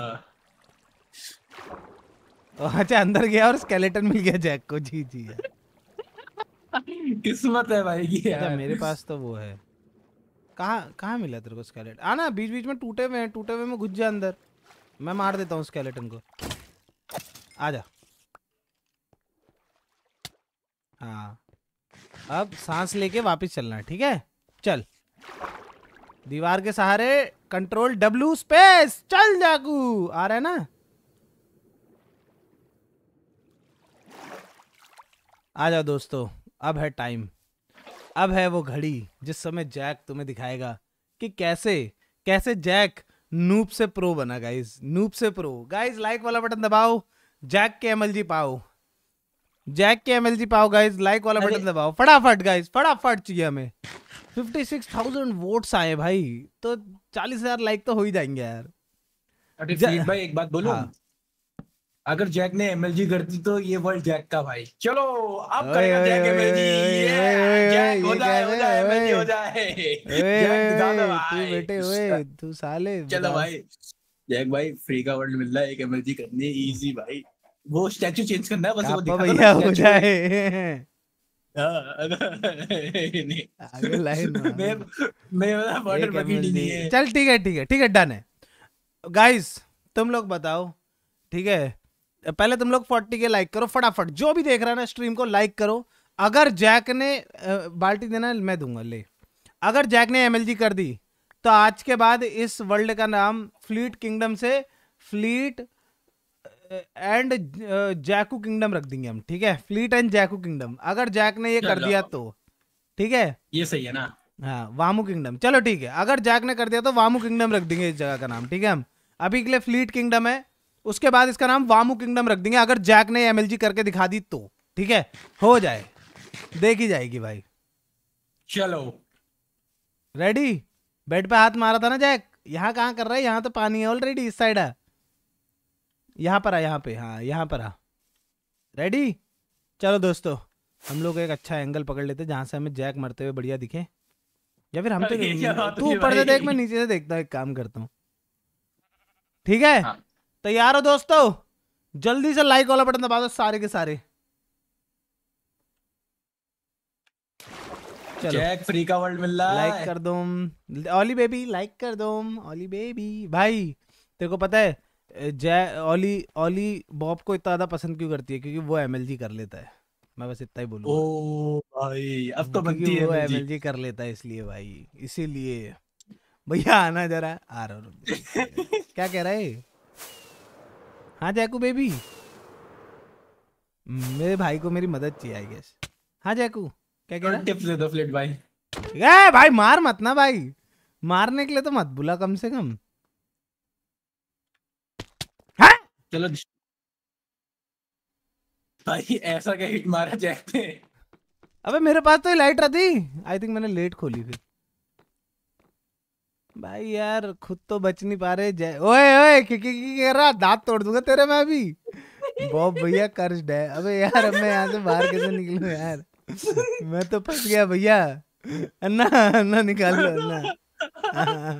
अच्छा अंदर गया और स्केलेटन मिल गया जैक को जी जी किस्मत है भाई की अच्छा, यार मेरे पास तो वो है कहा कहा मिला तेरे को स्केलेटन आना बीच बीच में टूटे हुए हैं टूटे हुए में घुस जा अंदर मैं मार देता हूँ स्केलेटन को जा हाँ अब सांस लेके वापस चलना है ठीक है चल दीवार के सहारे कंट्रोल डब्लू स्पेस चल जाकू आ रहा है ना आ जाओ दोस्तों अब है टाइम अब है वो घड़ी जिस समय जैक तुम्हें दिखाएगा कि कैसे कैसे जैक नूप से प्रो बना गाइज नूप से प्रो गाइज लाइक वाला बटन दबाओ जैक के एमएलजी पाओ जैक के एमएलजी पाओ गाइज लाइक वाला बटन दबाओ फटाफट गाइज फटाफट चाहिए हमें फिफ्टी सिक्स थाउजेंड वोट्स आए भाई तो चालीस हजार लाइक तो हो ही जाएंगे यार जा... भाई एक बात बोलूं हाँ, अगर जैक ने एम कर दी तो ये वर्ल्ड जैक का भाई चलो अब करेगा जैक एम एल जी हो जाए [laughs] तू साले चलो भाई जैक भाई फ्री का वर्ल्ड मिल रहा है एक करनी इजी भाई वो स्टैचू चेंज करना है बस वो दिखा भैया हो जाए हाँ, [laughs] चल ठीक है ठीक है ठीक है डन है गाइस तुम लोग बताओ ठीक है पहले तुम लोग फोर्टी के लाइक करो फटाफट जो भी देख रहा है ना स्ट्रीम को लाइक करो अगर जैक ने बाल्टी देना मैं दूंगा ले अगर जैक ने एम कर दी तो आज के बाद इस वर्ल्ड का नाम फ्लीट किंगडम से फ्लीट एंड जैकू किंगडम रख देंगे हम ठीक है फ्लीट एंड जैकू किंगडम अगर जैक ने ये कर दिया तो ठीक है ये सही है ना हाँ वामू किंगडम चलो ठीक है अगर जैक ने कर दिया तो वामू किंगडम रख देंगे इस जगह का नाम ठीक है हम अभी के लिए फ्लीट किंगडम है उसके बाद इसका नाम वामू किंगडम रख देंगे अगर जैक ने एम करके दिखा दी तो ठीक है हो जाए देखी जाएगी भाई चलो रेडी बेड पे हाथ मारा था ना जैक यहाँ कहाँ कर रहा है यहाँ तो पानी है ऑलरेडी इस साइड है यहाँ पर आ यहाँ पे हाँ यहाँ पर आ रेडी चलो दोस्तों हम लोग एक अच्छा एंगल पकड़ लेते जहाँ से हमें जैक मरते हुए बढ़िया दिखे या फिर हम तो तू ऊपर से देख मैं नीचे से देखता हूँ एक काम करता हूँ ठीक है हाँ। तैयार हो दोस्तों जल्दी से लाइक वाला बटन दबा दो सारे के सारे चलो फ्री का वर्ल्ड मिल रहा लाइक कर दो ओली बेबी लाइक कर दो ओली बेबी भाई तेरे को पता है जय ओली ओली बॉब को इतना ज्यादा पसंद क्यों करती है क्योंकि वो एमएलजी कर लेता है मैं बस इतना ही बोलूंगा ओ भाई अब तो बनती है वो एमएलजी कर लेता है इसलिए भाई इसीलिए भैया आना जरा आ रहा [laughs] क्या कह रहा है हाँ जैकू बेबी हम्म, मेरे भाई को मेरी मदद चाहिए आई गेस हाँ जैकू क्या कह रहा टिप्स दे दो फ्लिट भाई ए भाई मार मत ना भाई मारने के लिए तो मत बुला कम से कम हाँ? चलो भाई ऐसा क्या हिट मारा जैक अबे मेरे पास तो लाइट थी आई थिंक मैंने लेट खोली फिर भाई यार खुद तो बच नहीं पा रहे जय ओए ओए कह रहा दांत तोड़ दूंगा तेरे मैं भी बॉब भैया कर्ज है अबे यार अब मैं यहाँ से बाहर कैसे निकलू यार मैं तो फंस गया भैया अन्ना अन्ना निकाल लो अन्ना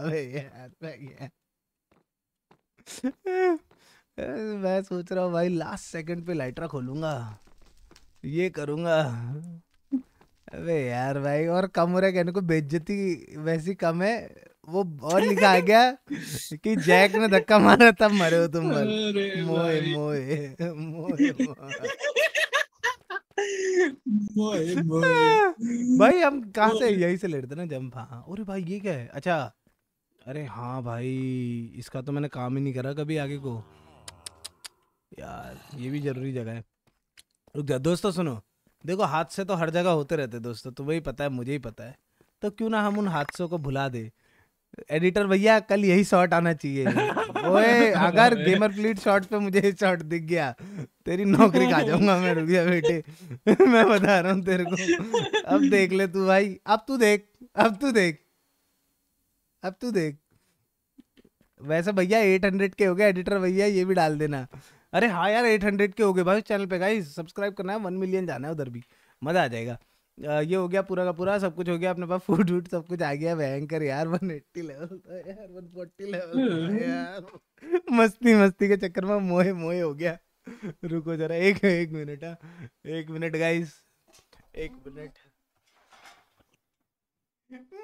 अबे यार मैं मैं सोच रहा हूँ भाई लास्ट सेकंड पे लाइटर खोलूंगा ये करूंगा अबे यार भाई और कम हो रहा है कहने को बेज्जती वैसी कम है वो और लिखा गया [laughs] कि जैक ने धक्का मारा तब मरे हो तुम मोए मोए मोए मोए भाई हम कहाँ से यही से लेटते ना जम हाँ, हाँ अरे भाई ये क्या है अच्छा अरे हाँ भाई इसका तो मैंने काम ही नहीं करा कभी आगे को यार ये भी जरूरी जगह है रुक जा दोस्तों सुनो देखो हादसे तो हर जगह होते रहते दोस्तों तुम्हें ही पता है मुझे ही पता है तो क्यों ना हम उन हादसों को भुला दे एडिटर भैया कल यही शॉट आना चाहिए ओए अगर गेमर प्लीट शॉट पे मुझे शॉट दिख गया तेरी नौकरी खा जाऊंगा मैं रुबिया बेटे [laughs] मैं बता रहा हूँ तेरे को अब देख ले तू भाई अब तू देख अब तू देख अब तू देख वैसे भैया एट हंड्रेड के हो गए एडिटर भैया ये भी डाल देना अरे हाँ यार एट हंड्रेड के हो गए भाई चैनल पे गाइस सब्सक्राइब करना है वन मिलियन जाना है उधर भी मज़ा आ जाएगा आ, ये हो गया पूरा का पूरा सब कुछ हो गया अपने पास फूड वूड सब कुछ आ गया भयंकर यार वन एट्टी लेवल यार वन फोर्टी लेवल यार मस्ती मस्ती के चक्कर में मोहे मोहे हो गया रुको जरा एक एक मिनट हाँ एक मिनट गाइस एक मिनट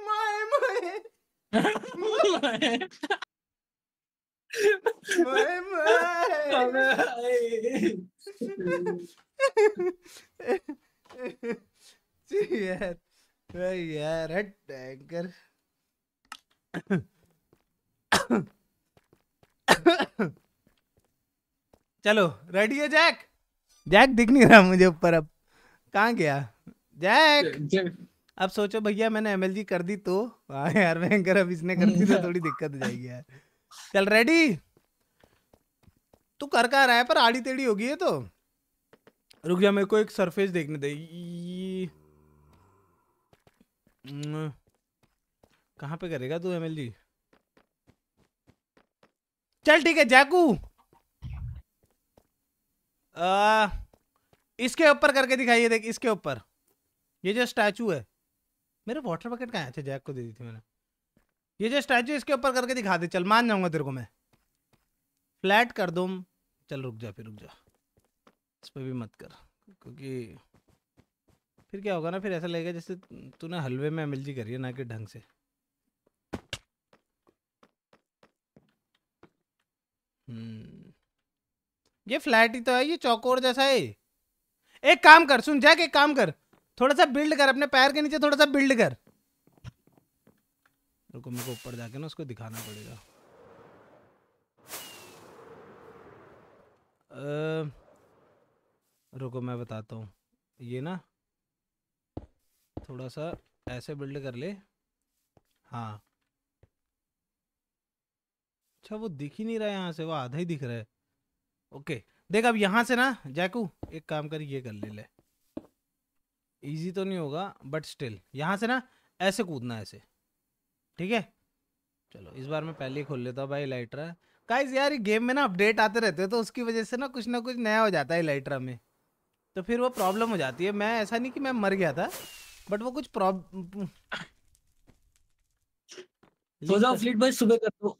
माय माय माय यार यार टैंकर चलो रेडी है जैक जैक दिख नहीं रहा मुझे ऊपर अब कहाँ गया जैक अब सोचो भैया मैंने एमएलजी कर दी तो हाँ यार मैं अगर अब इसने कर दी तो थोड़ी दिक्कत हो जाएगी यार चल रेडी तू कर का रहा है पर आड़ी टेढ़ी होगी है तो रुक जा मेरे को एक सरफेस देखने दे कहां पे करेगा तू एमएल जी चल ठीक है जैकू आ, इसके ऊपर करके दिखाइए देख इसके ऊपर ये जो स्टैचू है मेरे वाटर बकेट कहाँ थे जैक को दे दी थी मैंने ये जो स्टैचू इसके ऊपर करके दिखा दे चल मान जाऊंगा तेरे को मैं फ्लैट कर दूम चल रुक जा फिर रुक जा इस पर भी मत कर क्योंकि फिर क्या होगा ना फिर ऐसा लगेगा जैसे तूने हलवे में अमिल जी करी है ना कि ढंग से हम्म। ये फ्लैट ही तो है ये चौकोर जैसा है एक काम कर सुन जाके एक काम कर थोड़ा सा बिल्ड कर अपने पैर के नीचे थोड़ा सा बिल्ड कर रुको मेरे को ऊपर जाके ना उसको दिखाना पड़ेगा रुको मैं बताता हूँ ये ना थोड़ा सा ऐसे बिल्ड कर ले हाँ अच्छा वो दिख ही नहीं रहा है यहाँ से वो आधा ही दिख रहा है ओके देख अब यहाँ से ना जैकू एक काम कर ये कर ले ले इजी तो नहीं होगा बट स्टिल यहाँ से ना ऐसे कूदना ऐसे ठीक है चलो इस बार मैं पहले ही खोल लेता हूँ भाई इलाइट्रा गाइस यार गेम में ना अपडेट आते रहते हैं तो उसकी वजह से ना कुछ ना कुछ नया हो जाता है इलाइट्रा में तो फिर वो प्रॉब्लम हो जाती है मैं ऐसा नहीं कि मैं मर गया था बट वो कुछ प्रॉब्लम फ्लीट भाई सुबह कर दो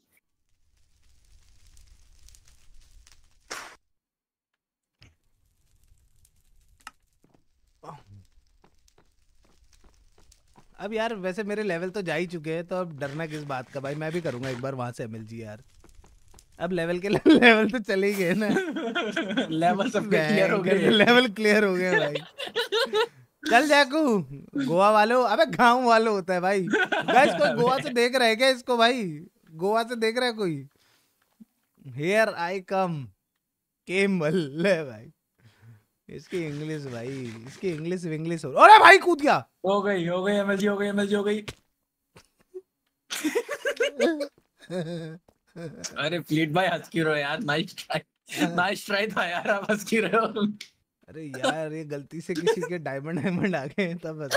अब यार वैसे मेरे लेवल तो जा ही चुके हैं तो अब डरना किस बात का भाई मैं भी करूंगा एक बार वहां से एमएल यार अब लेवल के लेवल [laughs] तो चले ही गए ना लेवल सब क्लियर हो गए लेवल क्लियर हो गए भाई चल जाकू गोवा वालों अबे गांव वालों होता है भाई गाइस कोई गोवा से देख रहा है क्या इसको भाई गोवा से देख रहा है कोई हेयर आई कम केमल ले भाई इसकी इंग्लिश भाई इसकी इंग्लिश इंग्लिश हो अरे भाई कूद गया हो गई हो गई एमएलजी हो गई एमएलजी हो गई अरे प्लीट भाई हंस क्यों रहे यार नाइस ट्राई नाइस ट्राई था यार आप हंस क्यों रहे हो अरे यार ये गलती से किसी के डायमंड डायमंड आ गए तब हंस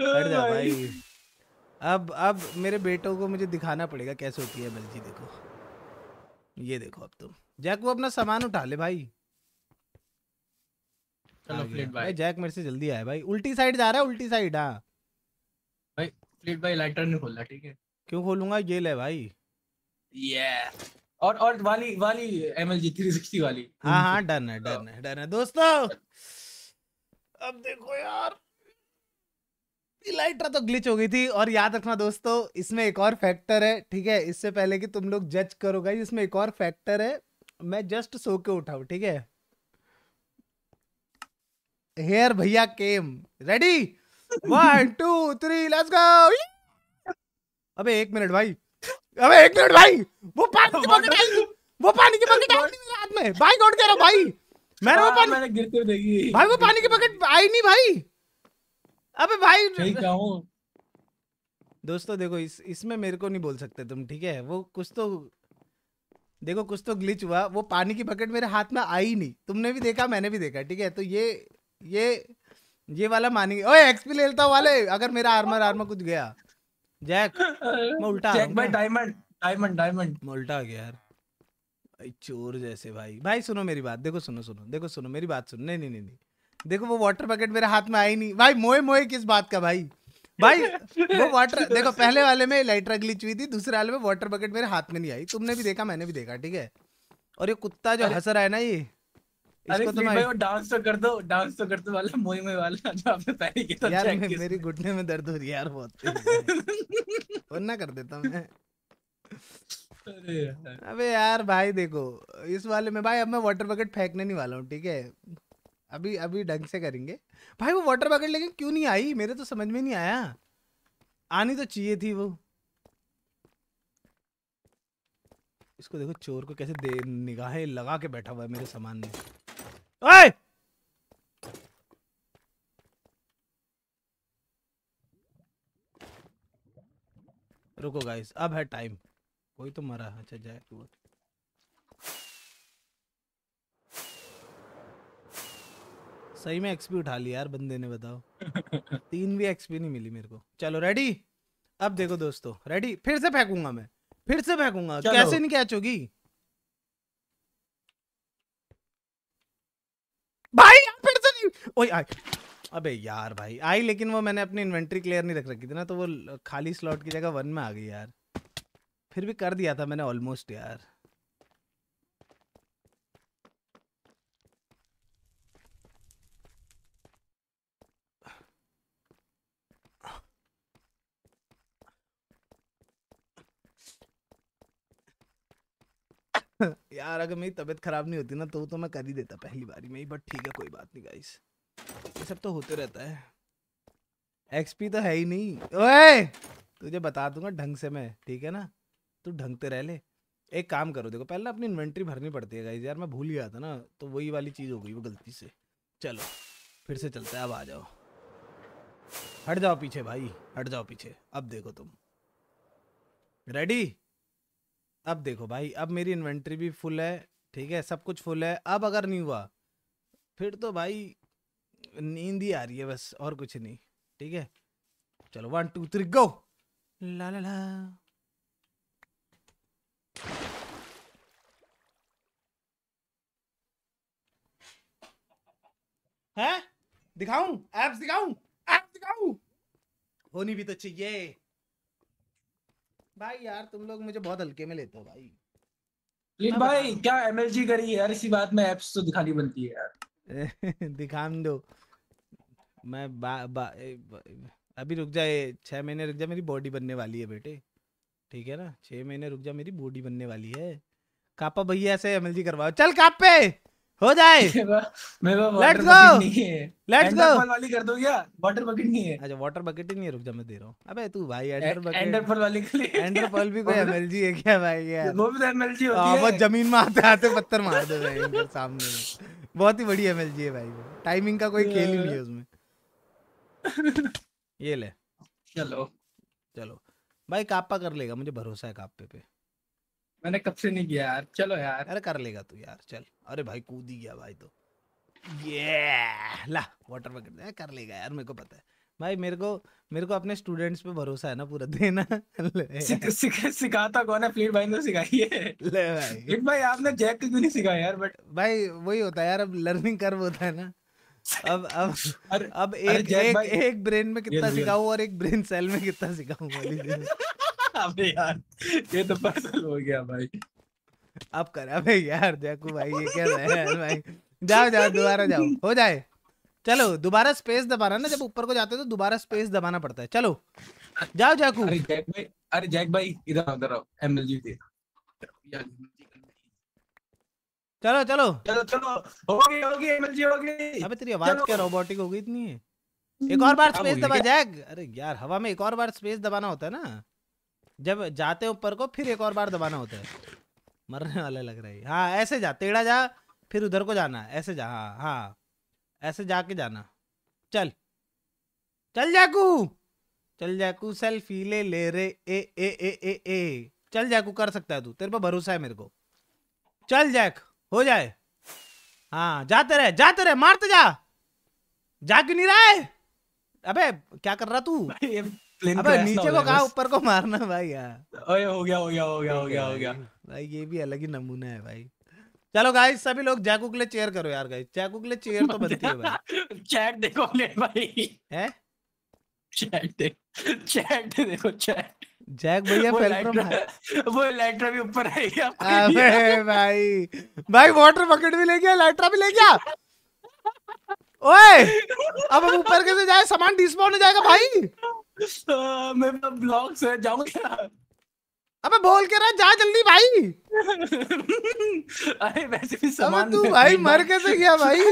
रहा ना भाई [laughs] अब अब मेरे बेटों को मुझे दिखाना पड़ेगा कैसे होती है एमएलजी देखो ये देखो अब तुम तो। जैक वो अपना सामान उठा ले भाई भाई जैक मेरे से जल्दी आया भाई उल्टी साइड जा रहा है उल्टी साइड हाँ भाई फ्लिट भाई लाइटर नहीं खोलना ठीक है क्यों खोलूंगा जेल है भाई ये और और वाली वाली एमएलजी 360 वाली हाँ हाँ डन है डन है डन है दोस्तों अब देखो यार लाइटर तो ग्लिच हो गई थी और याद रखना दोस्तों इसमें एक और फैक्टर है ठीक है इससे पहले कि तुम लोग जज करोगे इसमें एक और फैक्टर है मैं जस्ट सो के उठाऊ ठीक है हेयर भैया came ready one two three let's go अबे एक मिनट भाई अबे एक मिनट भाई वो पानी की बकेट आई वो पानी की बकेट आई मेरे हाथ में भाई गॉड कह रहा भाई मैंने वो हाँ, पानी मैंने गिरते हुए देखी भाई वो पानी की बकेट आई नहीं भाई अबे भाई सही कहूं दोस्तों देखो इस इसमें मेरे को नहीं बोल सकते तुम ठीक है वो कुछ तो देखो कुछ तो ग्लिच हुआ वो पानी की बकेट मेरे हाथ में आई नहीं तुमने भी देखा मैंने भी देखा ठीक है तो ये ये ये वाला मानेंगे ओए एक्सपी ले लेता वाले अगर मेरा आर्मर आर्मर कुछ गया जैक मैं उल्टा जैक भाई डायमंड डायमंड डायमंड मैं उल्टा आ गया यार भाई चोर जैसे भाई भाई सुनो मेरी बात देखो सुनो सुनो देखो सुनो मेरी बात सुनो नहीं नहीं नहीं देखो वो वाटर बकेट मेरे हाथ में आई नहीं भाई मोए मोए किस बात का भाई भाई वो वाटर [laughs] देखो पहले वाले में लाइटर ग्लिच हुई थी दूसरे वाले में वाटर बकेट मेरे हाथ में नहीं आई तुमने भी देखा मैंने भी देखा ठीक है और ये कुत्ता जो हंस रहा है ना ये इसको तो मैं डांस तो कर दो डांस तो कर दो वाला मोई मोई वाला [laughs] जो आपने पहले की तो यार मैं, मेरी घुटने में दर्द हो रही है यार बहुत वरना [laughs] कर देता मैं अबे यार भाई देखो इस वाले में भाई अब मैं वाटर बकेट फेंकने नहीं वाला हूँ ठीक है अभी अभी ढंग से करेंगे भाई वो वाटर बकेट लेकिन क्यों नहीं आई मेरे तो समझ में नहीं आया आनी तो चाहिए थी वो इसको देखो चोर को कैसे दे निगाहें लगा के बैठा हुआ है मेरे सामान में ओए! रुको गाइस अब है टाइम कोई तो मरा अच्छा जाए तू सही में एक्सपी उठा लिया यार बंदे ने बताओ [laughs] तीन भी एक्सपी नहीं मिली मेरे को चलो रेडी अब देखो दोस्तों रेडी फिर से फेंकूंगा मैं फिर से फेंकूंगा कैसे नहीं कैच होगी भाई फिर से नहीं ओए आई अबे यार भाई आई लेकिन वो मैंने अपनी इन्वेंट्री क्लियर नहीं रख रखी थी ना तो वो खाली स्लॉट की जगह वन में आ गई यार फिर भी कर दिया था मैंने ऑलमोस्ट यार यार अगर मेरी तबीयत खराब नहीं होती ना तो तो मैं कर ही देता पहली बारी में ही बट ठीक है कोई बात नहीं गाइस ये सब तो होते रहता है एक्सपी तो है ही नहीं ओए तुझे बता दूंगा ढंग से मैं ठीक है ना तू ढंगते रह ले एक काम करो देखो पहले अपनी इन्वेंट्री भरनी पड़ती है गाइज यार मैं भूल गया था ना तो वही वाली चीज़ हो गई वो गलती से चलो फिर से चलते हैं अब आ जाओ हट जाओ पीछे भाई हट जाओ पीछे अब देखो तुम रेडी अब देखो भाई अब मेरी इन्वेंट्री भी फुल है ठीक है सब कुछ फुल है अब अगर नहीं हुआ फिर तो भाई नींद ही आ रही है बस और कुछ नहीं ठीक है चलो वन टू थ्री गो ला ला ला है दिखाऊं एप्स दिखाऊं एप्स दिखाऊं होनी भी तो चाहिए भाई यार तुम लोग मुझे बहुत हल्के में लेते हो भाई ये भाई क्या एमएलजी करी यार इसी बात में एप्स तो दिखानी बनती है यार [laughs] दिखा दो मैं बा, बा, ए, बा, अभी रुक जाए छह महीने रुक जाए मेरी बॉडी बनने वाली है बेटे ठीक है ना छह महीने रुक जा मेरी बॉडी बनने वाली है कापा भैया ऐसे एमएलजी करवाओ चल कापे हो जाए वाटर बकेट लेट्स गो वाली कर दो क्या वाटर बकेट नहीं है अच्छा वाटर बकेट ही नहीं है रुक जा मैं दे रहा हूं अबे तू भाई एंडर बकेट एंडर पर्ल वाली के लिए एंडर पर्ल भी कोई एमएलजी [laughs] है क्या भाई यार वो भी एमएलजी तो होती हाँ, है वो जमीन में आते आते पत्थर मार दे भाई सामने में बहुत ही बड़ी एमएलजी है भाई वो टाइमिंग का कोई खेल ही नहीं है उसमें [laughs] ये ले चलो चलो भाई कापा कर लेगा मुझे भरोसा है काप्पे पे मैंने कब से नहीं किया यार चलो यार अरे कर लेगा तू यार चल अरे भाई कूद ही गया भाई तो ये ला वाटर में कर कर लेगा यार मेरे को पता है भाई मेरे को मेरे को अपने स्टूडेंट्स पे भरोसा है ना पूरा देना [laughs] सिख, सिख, सिखाता कौन है प्लीज भाई ने तो सिखाई है ले भाई भाई आपने जैक क्यों नहीं सिखाया यार बट भाई वही होता है यार अब लर्निंग कर्व होता है ना अब अब अर, अब एक एक, एक ब्रेन में कितना सिखाऊं और एक ब्रेन सेल में कितना सिखाऊं बोलिए अबे यार ये तो पर्सनल हो गया भाई अब कर अबे यार देखो भाई ये क्या है यार भाई जाओ जाओ दोबारा जाओ हो जाए चलो दोबारा स्पेस दबाना ना जब ऊपर को जाते तो दोबारा स्पेस दबाना पड़ता है चलो जाओ जाकू अरे जैक भाई अरे जैक भाई इधर उधर आओ एमएलजी दे चलो चलो चलो चलो हो गई हो गई एमएलजी हो गई अबे तेरी आवाज क्या रोबोटिक हो गई इतनी एक और बार स्पेस दबा जैक अरे यार हवा में एक और बार स्पेस दबाना होता है ना जब जाते ऊपर को फिर एक और बार दबाना होता है मरने वाला लग रहा है हाँ ऐसे जा टेढ़ा जा फिर उधर को जाना ऐसे जा हाँ हाँ ऐसे जाके जाना चल चल जाकू चल जाकू सेल्फी ले ले रे ए ए ए ए ए चल जाकू कर सकता है तू तेरे पर भरोसा है मेरे को चल जैक हो जाए हाँ जाते रहे जाते रहे मारते जा जा क्यों नहीं रहा है अबे क्या कर रहा तू प्लेन अबे नीचे को कहा ऊपर को मारना भाई यार ओए हो गया हो गया हो गया हो गया हो गया भाई ये भी अलग ही नमूना है भाई चलो गाइस सभी लोग जैकू के लिए चेयर करो यार गाइस जैकू के लिए चेयर तो बनती है भाई चैट [laughs] देखो ले भाई हैं चैट देख चैट देखो चैट जैक भैया फेल पेल्ट्रम वो लाइटर भी ऊपर है क्या अबे भाई भाई वाटर बकेट भी ले गया लाइटर भी ले गया ओए अब ऊपर कैसे जाए सामान डिस्पॉन हो जाएगा भाई मेरे पास ब्लॉक्स है अबे बोल के रहा जा जल्दी भाई [laughs] अरे वैसे भी सामान तू भाई मर कैसे गया [laughs] भाई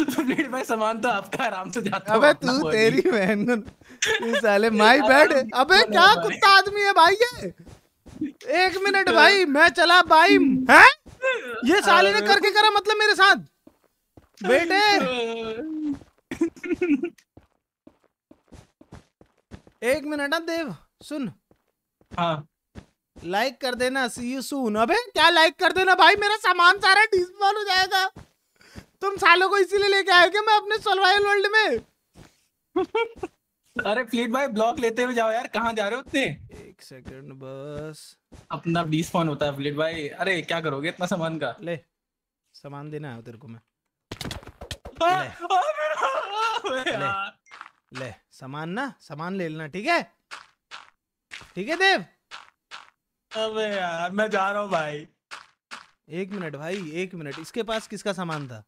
ब्लेड भाई सामान तो आपका आराम से जाता अबे तू तेरी बहन साले [laughs] माय बैड अबे क्या कुत्ता आदमी है भाई ये एक मिनट भाई मैं चला भाई हैं ये साले ने करके करा मतलब मेरे साथ बेटे एक मिनट ना देव सुन हाँ लाइक कर देना सी यू सून अबे क्या लाइक कर देना भाई मेरा सामान सारा डिस्पॉल हो जाएगा तुम सालों को इसीलिए लेके आए कि मैं अपने सर्वाइवल वर्ल्ड में [laughs] अरे फ्लीट भाई ब्लॉक लेते हुए जाओ यार कहाँ जा रहे हो इतने एक सेकंड बस अपना बीस फोन होता है फ्लीट भाई अरे क्या करोगे इतना सामान का ले सामान देना है तेरे को मैं आ, आ, आ, ले सामान ना सामान ले लेना ठीक है ठीक है देव अबे यार मैं जा रहा हूँ भाई एक मिनट भाई एक मिनट इसके पास किसका सामान था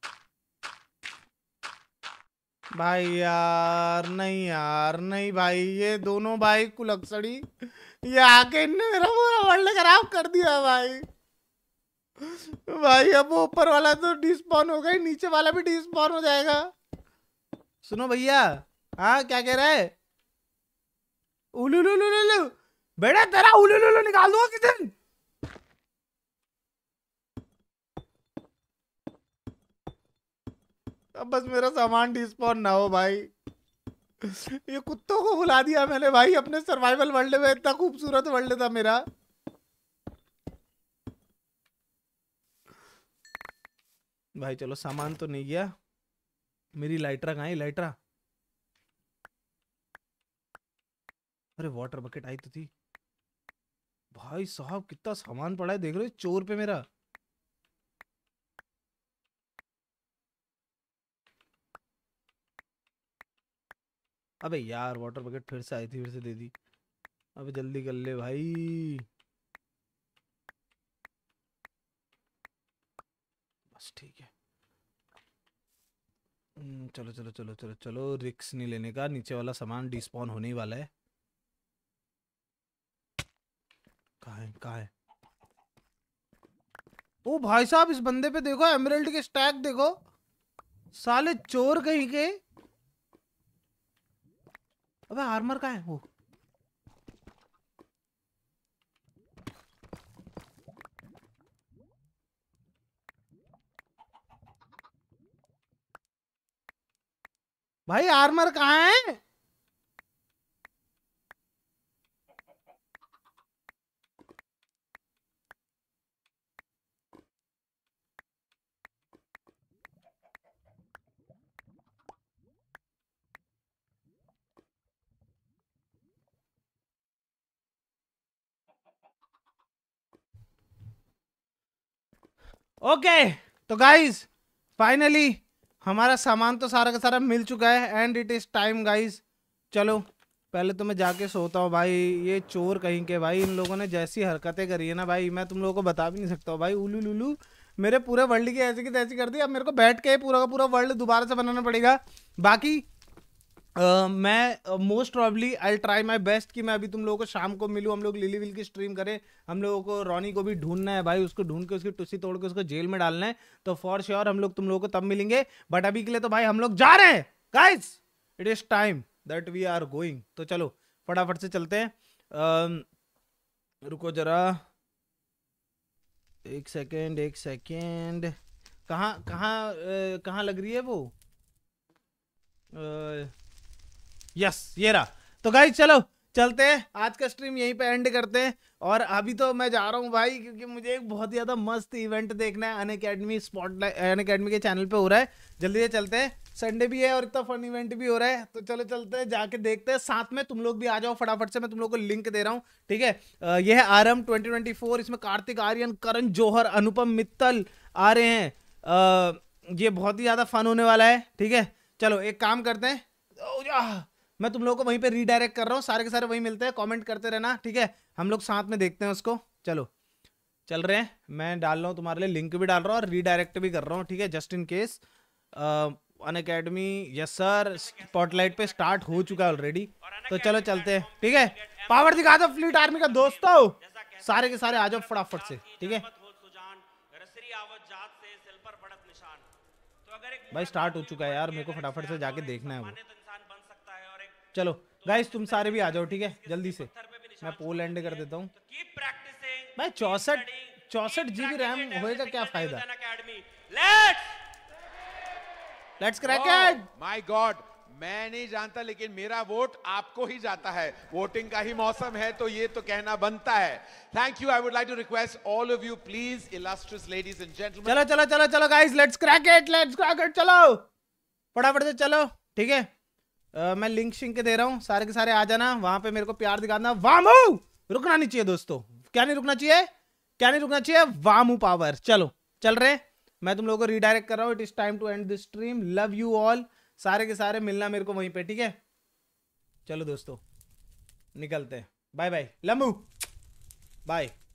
भाई यार नहीं यार नहीं भाई ये दोनों भाई कुलक्षड़ी ये आके इनने मेरा पूरा वर्ल्ड खराब कर दिया भाई भाई अब ऊपर वाला तो डिस्पॉन गई नीचे वाला भी डिस्पॉन हो जाएगा सुनो भैया हाँ क्या कह रहा है उलू लू बेटा तेरा उलू लू निकाल दूंगा किस दिन अब बस मेरा सामान डिस्पॉन ना हो भाई ये कुत्तों को बुला दिया मैंने भाई अपने सर्वाइवल वर्ल्ड में इतना खूबसूरत वर्ल्ड था मेरा भाई चलो सामान तो नहीं गया मेरी लाइटरा कहा लाइटरा अरे वाटर बकेट आई तो थी भाई साहब कितना सामान पड़ा है देख रहे हो चोर पे मेरा अबे यार वाटर बकेट फिर से आई थी फिर से दे दी अबे जल्दी कर ले भाई बस ठीक है हम्म, चलो चलो चलो चलो चलो रिक्स नहीं लेने का नीचे वाला सामान डिस्पॉन होने ही वाला है कहा है कहा है ओ भाई साहब इस बंदे पे देखो एमरल्ड के स्टैक देखो साले चोर कहीं के अबे आर्मर कहा है वो भाई आर्मर कहा है ओके okay, तो गाइज फाइनली हमारा सामान तो सारा का सारा मिल चुका है and it is time guys चलो पहले तो मैं जाके सोता हूँ भाई ये चोर कहीं के भाई इन लोगों ने जैसी हरकतें करी है ना भाई मैं तुम लोगों को बता भी नहीं सकता हूँ भाई उलू लुलू मेरे पूरे वर्ल्ड की ऐसी की तैसी कर दी अब मेरे को बैठ के पूरा का पूरा वर्ल्ड दोबारा से बनाना पड़ेगा बाकी Uh, मैं most probably I try my best कि मैं अभी तुम लोगों को शाम को मिलूँ हम लोग लिली विल की स्ट्रीम करें हम लोगों को रॉनी को भी ढूंढना है भाई उसको ढूंढ के उसकी टुस्सी तोड़ के उसको जेल में डालना है तो फॉर श्योर sure, हम लोग तुम लोगों को तब मिलेंगे बट अभी के लिए तो भाई हम लोग जा रहे हैं guys it is time that we are going तो चलो फटाफट से चलते हैं uh, रुको जरा एक सेकेंड एक सेकेंड कहाँ कहाँ कहाँ लग रही है वो uh, यस ये रहा तो गाइज चलो चलते हैं आज का स्ट्रीम यहीं पे एंड करते हैं और अभी तो मैं जा रहा हूँ भाई क्योंकि मुझे एक बहुत ज़्यादा मस्त इवेंट देखना है Unacademy spot Unacademy के चैनल पे हो रहा है जल्दी से चलते हैं संडे भी है और इतना फन इवेंट भी हो रहा है तो चलो चलते हैं जाके देखते हैं साथ में तुम लोग भी आ जाओ फटाफट से मैं तुम लोग को लिंक दे रहा हूँ ठीक है यह है R M twenty twenty four इसमें कार्तिक आर्यन करण जौहर अनुपम मित्तल आ रहे हैं ये बहुत ही ज़्यादा फन होने वाला है ठीक है चलो एक काम करते हैं मैं तुम लोगों को वहीं पे रीडायरेक्ट कर रहा हूँ सारे के सारे वहीं मिलते हैं कमेंट करते रहना ठीक है हम लोग साथ में देखते हैं उसको चलो चल रहे हैं मैं डाल रहा हूँ तुम्हारे लिए लिंक भी डाल रहा हूँ और रीडायरेक्ट भी कर रहा हूँ ठीक है just in case Unacademy yes sir spotlight पे स्टार्ट हो चुका है ऑलरेडी तो चलो चलते हैं ठीक है पावर दिखा दो फ्लीट आर्मी का दोस्तों सारे के सारे आ जाओ फटाफट से ठीक है भाई स्टार्ट हो चुका है यार मेरे को फटाफट से जाके देखना है वो चलो गाइस तुम सारे भी आ जाओ ठीक है जल्दी से मैं पोल एंड कर देता हूँ भाई चौसठ चौसठ जी बी रैम होएगा क्या फायदा let's crack it my god मैं नहीं जानता लेकिन मेरा वोट आपको ही जाता है वोटिंग का ही मौसम है तो ये तो कहना बनता है thank you I would like to request all of you please illustrious ladies and gentleman चलो चलो चलो चलो guys let's crack it let's crack it चलो फटाफट से चलो ठीक है मैं लिंक शिंक के दे रहा हूँ सारे के सारे आ जाना वहां पे मेरे को प्यार दिखाना वामू रुकना नहीं चाहिए दोस्तों क्या नहीं रुकना चाहिए क्या नहीं रुकना चाहिए वामू पावर चलो चल रहे मैं तुम लोगों को रिडायरेक्ट कर रहा हूँ it is time to end this stream love you all सारे के सारे मिलना मेरे को वहीं पे ठीक है चलो दोस्तों निकलते हैं बाय बाय लम्बू बाय